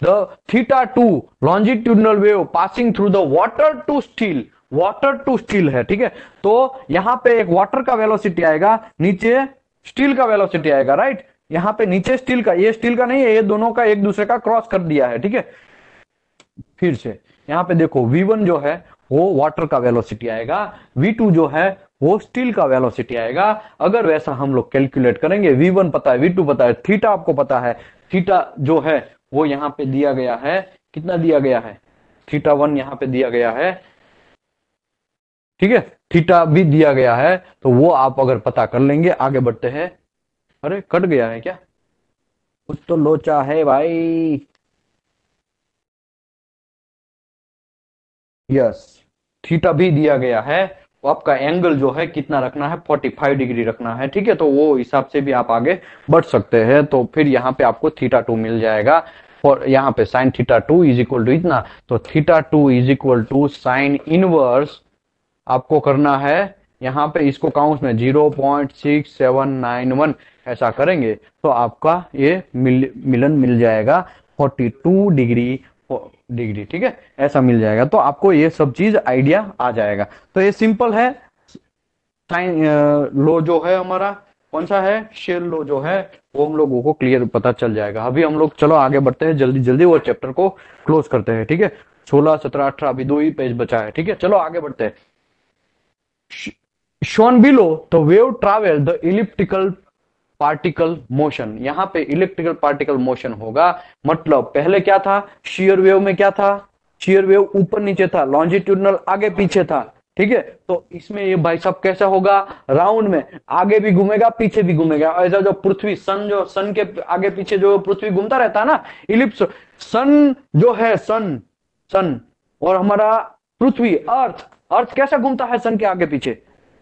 the theta two longitudinal wave passing through the water to steel water to steel है ठीक है तो यहाँ पे एक वाटर का वेलोसिटी आएगा नीचे स्टील का वेलोसिटी आएगा राइट यहाँ पे नीचे स्टील का ये स्टील का नहीं है ये दोनों का एक दूसरे का क्रॉस कर दिया है ठीक है फिर से यहाँ पे देखो V1 जो है वो वाटर का वेलोसिटी आएगा v2 जो है वो स्टील का वेलोसिटी आएगा अगर वैसा हम लोग कैलकुलेट करेंगे v1 पता है v2 पता है थीटा आपको पता है थीटा जो है वो यहाँ पे दिया गया है कितना दिया गया है थीटा वन यहाँ पे दिया गया है ठीक है थीटा भी दिया गया है तो वो आप अगर पता कर लेंगे आगे बढ़ते हैं अरे कट गया है क्या कुछ तो लोचा है भाई यस थीटा भी दिया गया है तो आपका एंगल जो है कितना रखना है 45 डिग्री रखना है ठीक है तो वो हिसाब से भी आप आगे बढ़ सकते हैं तो फिर यहाँ पे आपको थीटा टू मिल जाएगा और यहाँ पे sine theta two is equal to इतना तो theta two is equal to sine inverse आपको करना है यहाँ पे इसको काउंट में zero point six seven nine one ऐसा करेंगे तो आपका ये मिल, मिलन मिल जाएगा फोर्टी टू डिग्री डिग्री ठीक है ऐसा मिल जाएगा तो आपको ये सब चीज आइडिया आ जाएगा तो ये सिंपल है साइन लो जो है हमारा कौन सा है शेल लो जो है वो हम लोगों को क्लियर पता चल जाएगा अभी हम लोग चलो आगे बढ़ते हैं जल्दी जल्दी वो चैप्टर को क्लोज करते हैं ठीक है सोलह सत्रह अठारह अभी दो ही पेज बचा है ठीक है चलो आगे बढ़ते हैं shown below the wave travel the elliptical particle motion यहाँ पे इलेक्ट्रिकल पार्टिकल मोशन होगा मतलब पहले क्या था शियर वेव में क्या था शियर वेव ऊपर नीचे था लॉन्जिट्यूडनल आगे पीछे था ठीक है तो इसमें ये भाई साहब कैसा होगा राउंड में आगे भी घूमेगा पीछे भी घूमेगा ऐसा जो पृथ्वी सन जो सन के आगे पीछे जो पृथ्वी घूमता रहता है ना इलिप्स सन जो है सन सन और हमारा पृथ्वी अर्थ अर्थ कैसा घूमता है सन के आगे पीछे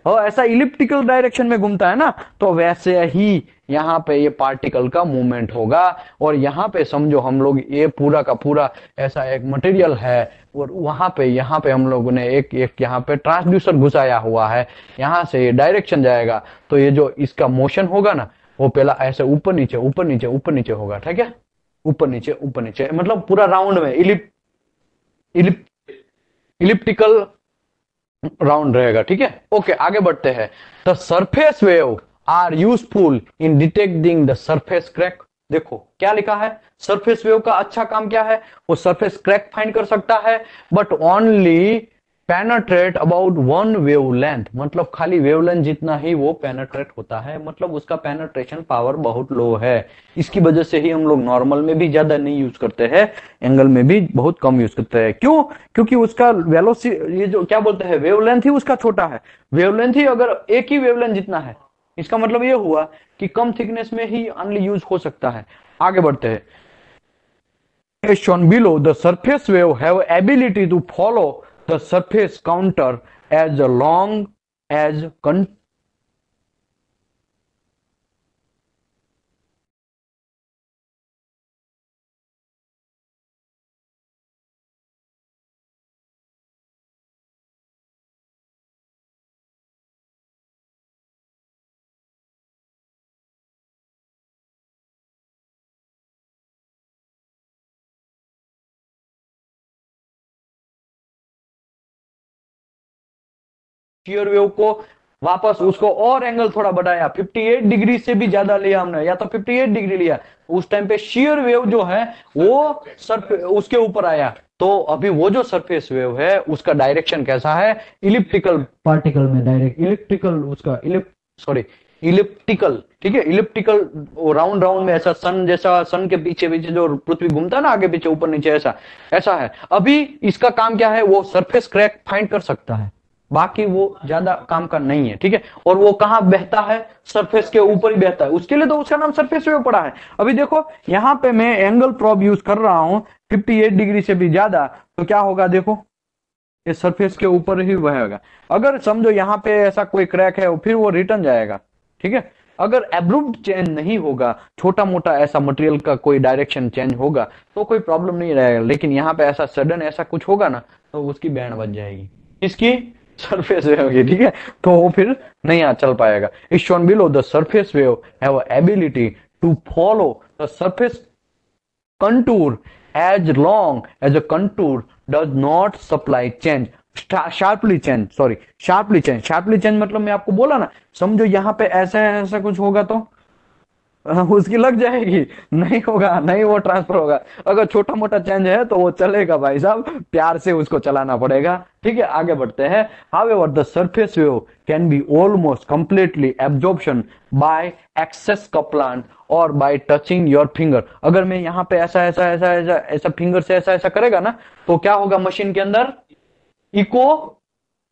और ऐसा इलिप्टिकल डायरेक्शन में घूमता है ना तो वैसे ही यहाँ पे ये पार्टिकल का मूवमेंट होगा और यहाँ पे समझो हम लोग ये पूरा का पूरा ऐसा एक मटेरियल है और वहां पे यहाँ पे हम लोगों ने एक एक यहाँ पे ट्रांसड्यूसर घुसाया हुआ है यहाँ से ये डायरेक्शन जाएगा तो ये जो इसका मोशन होगा ना वो पहला ऐसे ऊपर नीचे ऊपर नीचे ऊपर नीचे होगा ठीक है ऊपर नीचे ऊपर नीचे मतलब पूरा राउंड में इलिप इलिप इलिप्टिकल राउंड रहेगा ठीक है ओके आगे बढ़ते हैं the surface wave are useful in detecting the surface crack देखो क्या लिखा है सरफेस वेव का अच्छा काम क्या है वो सरफेस क्रैक फाइंड कर सकता है but only penetrate about one wavelength मतलब खाली वेवलेंथ जितना ही वो पेनाट्रेट होता है मतलब उसका पेनाट्रेशन पावर बहुत लो है इसकी वजह से ही हम लोग नॉर्मल में भी ज्यादा नहीं यूज करते हैं एंगल में भी बहुत कम यूज करते हैं क्यों क्योंकि उसका वेलोसी ये जो क्या बोलते हैं वेवलेंथ ही उसका छोटा है वेवलेंथ ही अगर एक ही वेवलेंथ जितना है इसका मतलब ये हुआ कि कम थिकनेस में ही अनली यूज हो सकता है आगे बढ़ते हैं shown below the surface wave have ability to The surface counter as long as con shear wave को वापस उसको और एंगल थोड़ा बढ़ाया 58 डिग्री से भी ज्यादा लिया हमने या तो 58 डिग्री लिया उस टाइम पे शियर वेव जो है वो सर्फ उसके ऊपर आया तो अभी वो जो सरफेस वेव है उसका डायरेक्शन कैसा है इलिप्टिकल पार्टिकल में डायरेक्ट इलिप्टिकल उसका इलिप सॉरी इलिप्टिकल ठीक है इलिप्टिकल राउंड राउंड में ऐसा सन जैसा सन के पीछे पीछे जो पृथ्वी घूमता है ना आगे पीछे ऊपर नीचे ऐसा ऐसा है अभी इसका काम क्या है वो सरफेस क्रैक फाइंड कर सकता है बाकी वो ज्यादा काम का नहीं है ठीक है और वो कहाँ बहता है सरफेस के ऊपर ही बहता है उसके लिए तो उसका नाम सरफेस पे पड़ा है अभी देखो यहाँ पे मैं एंगल प्रॉब यूज कर रहा हूं 58 डिग्री से भी ज्यादा तो क्या होगा देखो ये सरफेस के ऊपर ही बहेगा अगर समझो यहाँ पे ऐसा कोई क्रैक है फिर वो रिटर्न जाएगा ठीक है अगर एब्रूव चेंज नहीं होगा छोटा मोटा ऐसा मटेरियल का कोई डायरेक्शन चेंज होगा तो कोई प्रॉब्लम नहीं रहेगा लेकिन यहाँ पे ऐसा सडन ऐसा कुछ होगा ना तो उसकी बैंड बच जाएगी इसकी सरफेस वेव की ठीक है तो वो फिर नहीं आ चल पाएगा is shown below the surface wave have ability to follow the surface contour as long as a contour does not supply change sharply change sorry sharply change sharply change मतलब मैं आपको बोला ना समझो यहाँ पे ऐसा ऐसा कुछ होगा तो हाँ, उसकी लग जाएगी नहीं होगा नहीं वो ट्रांसफर होगा अगर छोटा मोटा चेंज है तो वो चलेगा भाई साहब प्यार से उसको चलाना पड़ेगा ठीक है आगे बढ़ते हैं however the surface wave can be almost completely absorption by excess couplant or by touching your finger अगर मैं यहाँ पे ऐसा ऐसा ऐसा ऐसा ऐसा फिंगर से ऐसा ऐसा करेगा ना तो क्या होगा मशीन के अंदर इको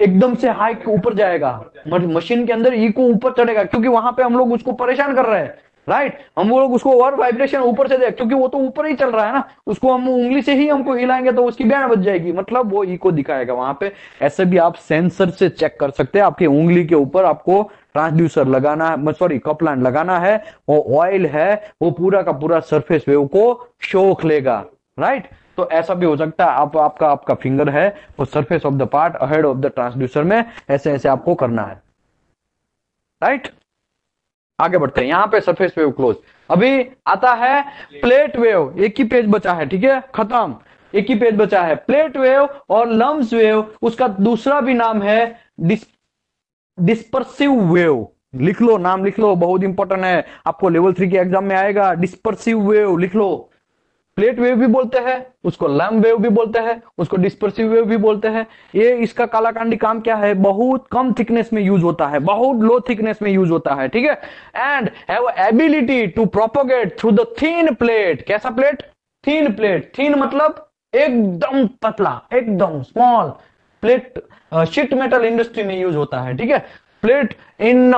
एकदम से हाई ऊपर जाएगा मशीन के अंदर इको ऊपर चढ़ेगा क्योंकि वहां पे हम लोग उसको परेशान कर रहे हैं राइट हम वो लोग उसको और वाइब्रेशन ऊपर से देख क्योंकि वो तो ऊपर ही चल रहा है ना उसको हम उंगली से ही हमको हिलाएंगे तो उसकी बैंड बच जाएगी मतलब वो ई दिखाएगा वहां पे ऐसे भी आप सेंसर से चेक कर सकते हैं आपकी उंगली के ऊपर आपको ट्रांसड्यूसर लगाना है सॉरी कपलान लगाना है वो ऑयल है वो पूरा का पूरा सरफेस वेव को शोक लेगा राइट तो ऐसा भी हो सकता है आप आपका आपका फिंगर है वो surface of the part ahead of the transducer में ऐसे ऐसे आपको करना है राइट right? आगे बढ़ते हैं यहां पे सरफेस वेव क्लोज अभी आता है प्लेट वेव एक ही पेज बचा है ठीक है खत्म एक ही पेज बचा है प्लेट वेव और लम्स वेव उसका दूसरा भी नाम है डिस डिस्पर्सिव वेव लिख लो नाम लिख लो बहुत इंपॉर्टेंट है आपको लेवल थ्री के एग्जाम में आएगा डिस्पर्सिव वेव लिख लो प्लेट वेव भी बोलते हैं उसको लैम वेव भी बोलते हैं उसको डिस्पर्सिव वेव भी बोलते हैं ये इसका कालाकांडी काम क्या है बहुत कम थिकनेस में यूज होता है बहुत लो थिकनेस में यूज होता है ठीक है and have ability to propagate through the thin plate कैसा प्लेट थीन प्लेट थीन मतलब एकदम पतला एकदम small plate sheet metal industry में यूज होता है ठीक है plate in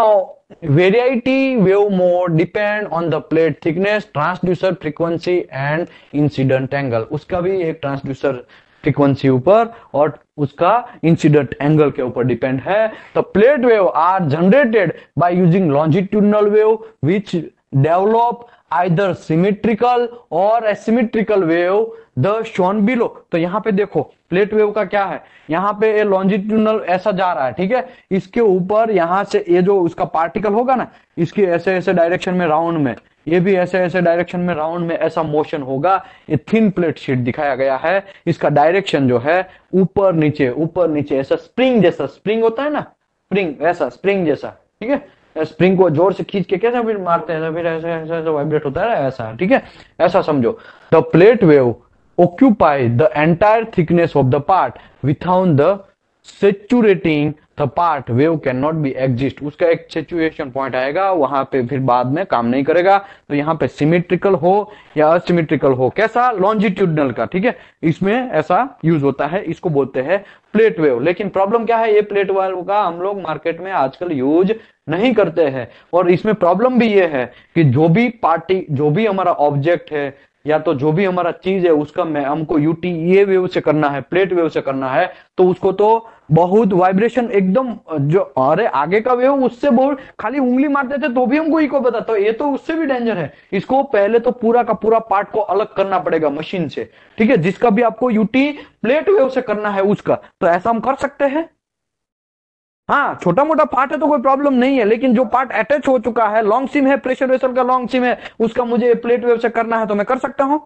Variety wave mode depend on the plate thickness, transducer frequency and incident angle. उसका भी एक transducer फ्रीक्वेंसी ऊपर और उसका इंसिडेंट एंगल के ऊपर डिपेंड है the plate wave are generated by using longitudinal wave which develop either symmetrical or asymmetrical wave the shown below तो यहाँ पे देखो प्लेट वेव का क्या है यहाँ पे लॉन्जिट्यूनल ऐसा जा रहा है ठीक है इसके ऊपर यहाँ से ये जो उसका पार्टिकल होगा ना इसके ऐसे ऐसे डायरेक्शन में राउंड में ये भी ऐसे ऐसे डायरेक्शन में राउंड में ऐसा मोशन होगा ये थिन प्लेट शीट दिखाया गया है इसका डायरेक्शन जो है ऊपर नीचे ऊपर नीचे ऐसा स्प्रिंग जैसा स्प्रिंग होता है ना स्प्रिंग ऐसा स्प्रिंग जैसा ठीक है स्प्रिंग को जोर से खींच के कैसे फिर मारते हैं फिर ऐसे ऐसे वाइब्रेट होता है ऐसा ठीक है ऐसा समझो the plate wave occupy the entire thickness of the part without the saturating the part wave can not be exist उसका एक सेचुएशन पॉइंट आएगा वहां पे फिर बाद में काम नहीं करेगा तो यहाँ पे सिमेट्रिकल हो या असिमेट्रिकल हो कैसा लॉन्जिट्यूडनल का ठीक है इसमें ऐसा यूज होता है इसको बोलते हैं प्लेट वेव लेकिन प्रॉब्लम क्या है ये प्लेट वेव का हम लोग मार्केट में आजकल यूज नहीं करते हैं और इसमें प्रॉब्लम भी ये है कि जो भी पार्टी जो भी हमारा ऑब्जेक्ट है या तो जो भी हमारा चीज है उसका मैं हमको यूटीए वेव से करना है प्लेट वेव से करना है तो उसको तो बहुत वाइब्रेशन एकदम जो अरे आगे का वेव उससे बहुत खाली उंगली मारते थे तो भी हमको इको पता तो ये तो उससे भी डेंजर है इसको पहले तो पूरा का पूरा पार्ट को अलग करना पड़ेगा मशीन से ठीक है जिसका भी आपको यूटी प्लेट वेव से करना है उसका तो ऐसा हम कर सकते हैं हाँ छोटा मोटा पार्ट है तो कोई प्रॉब्लम नहीं है लेकिन जो पार्ट अटैच हो चुका है लॉन्ग सिम है प्रेशर वेसल का लॉन्ग सिम है उसका मुझे प्लेट वेव से करना है तो मैं कर सकता हूँ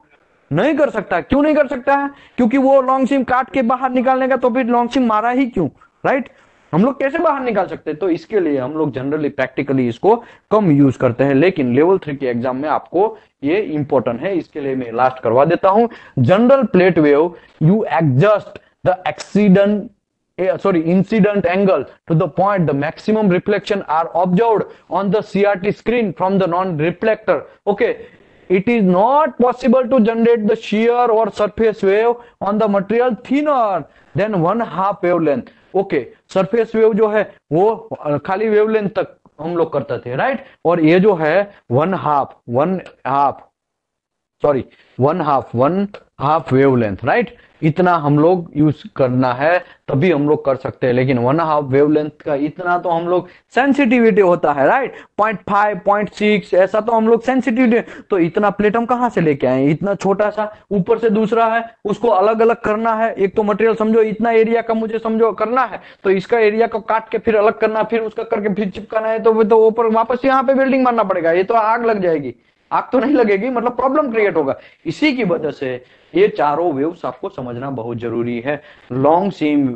नहीं कर सकता क्यों नहीं कर सकता है क्योंकि वो लॉन्ग सिम काट के बाहर निकालने का तो फिर लॉन्ग सिम मारा ही क्यों राइट हम लोग कैसे बाहर निकाल सकते हैं तो इसके लिए हम लोग जनरली प्रैक्टिकली इसको कम यूज करते हैं लेकिन लेवल थ्री के एग्जाम में आपको ये इंपॉर्टेंट है इसके लिए मैं लास्ट करवा देता हूं general plate wave you adjust the accident sorry incident angle to the point the maximum reflection are observed on the CRT screen from the non-reflector okay it is not possible to generate the shear or surface wave on the material thinner than one half wavelength okay surface wave जो है वो खाली wavelength तक हम लोग करते थे right और ये जो है one half one half sorry one half one half wavelength right इतना हम लोग यूज करना है तभी हम लोग कर सकते हैं लेकिन वन हाफ लेंथ का इतना तो हम लोग सेंसिटिविटी होता है right point five point six ऐसा तो हम लोग सेंसिटिविटी तो इतना प्लेट हम कहां से लेके आए इतना छोटा सा ऊपर से दूसरा है उसको अलग अलग करना है एक तो मटेरियल समझो इतना एरिया का मुझे समझो करना है तो इसका एरिया को काट के फिर अलग करना फिर उसका करके फिर चिपकाना है तो वो तो ऊपर वापस यहाँ पे बिल्डिंग मारना पड़ेगा ये तो आग लग जाएगी आग तो नहीं लगेगी मतलब प्रॉब्लम क्रिएट होगा इसी की वजह से ये चारों वेव्स आपको समझना बहुत जरूरी है long seam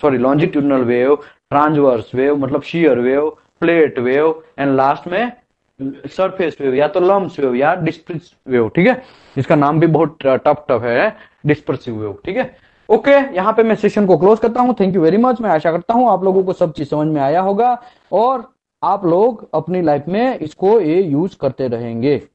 sorry longitudinal wave transverse wave मतलब shear wave plate wave and last में सरफेस वेव या तो लम्स वेव या डिस्पर्स वेव ठीक है इसका नाम भी बहुत टफ टफ है डिस्पर्सिव वेव ठीक है ओके okay, यहाँ पे मैं सेशन को क्लोज करता हूँ थैंक यू वेरी मच मैं आशा करता हूँ आप लोगों को सब चीज समझ में आया होगा और आप लोग अपनी लाइफ में इसको ये यूज करते रहेंगे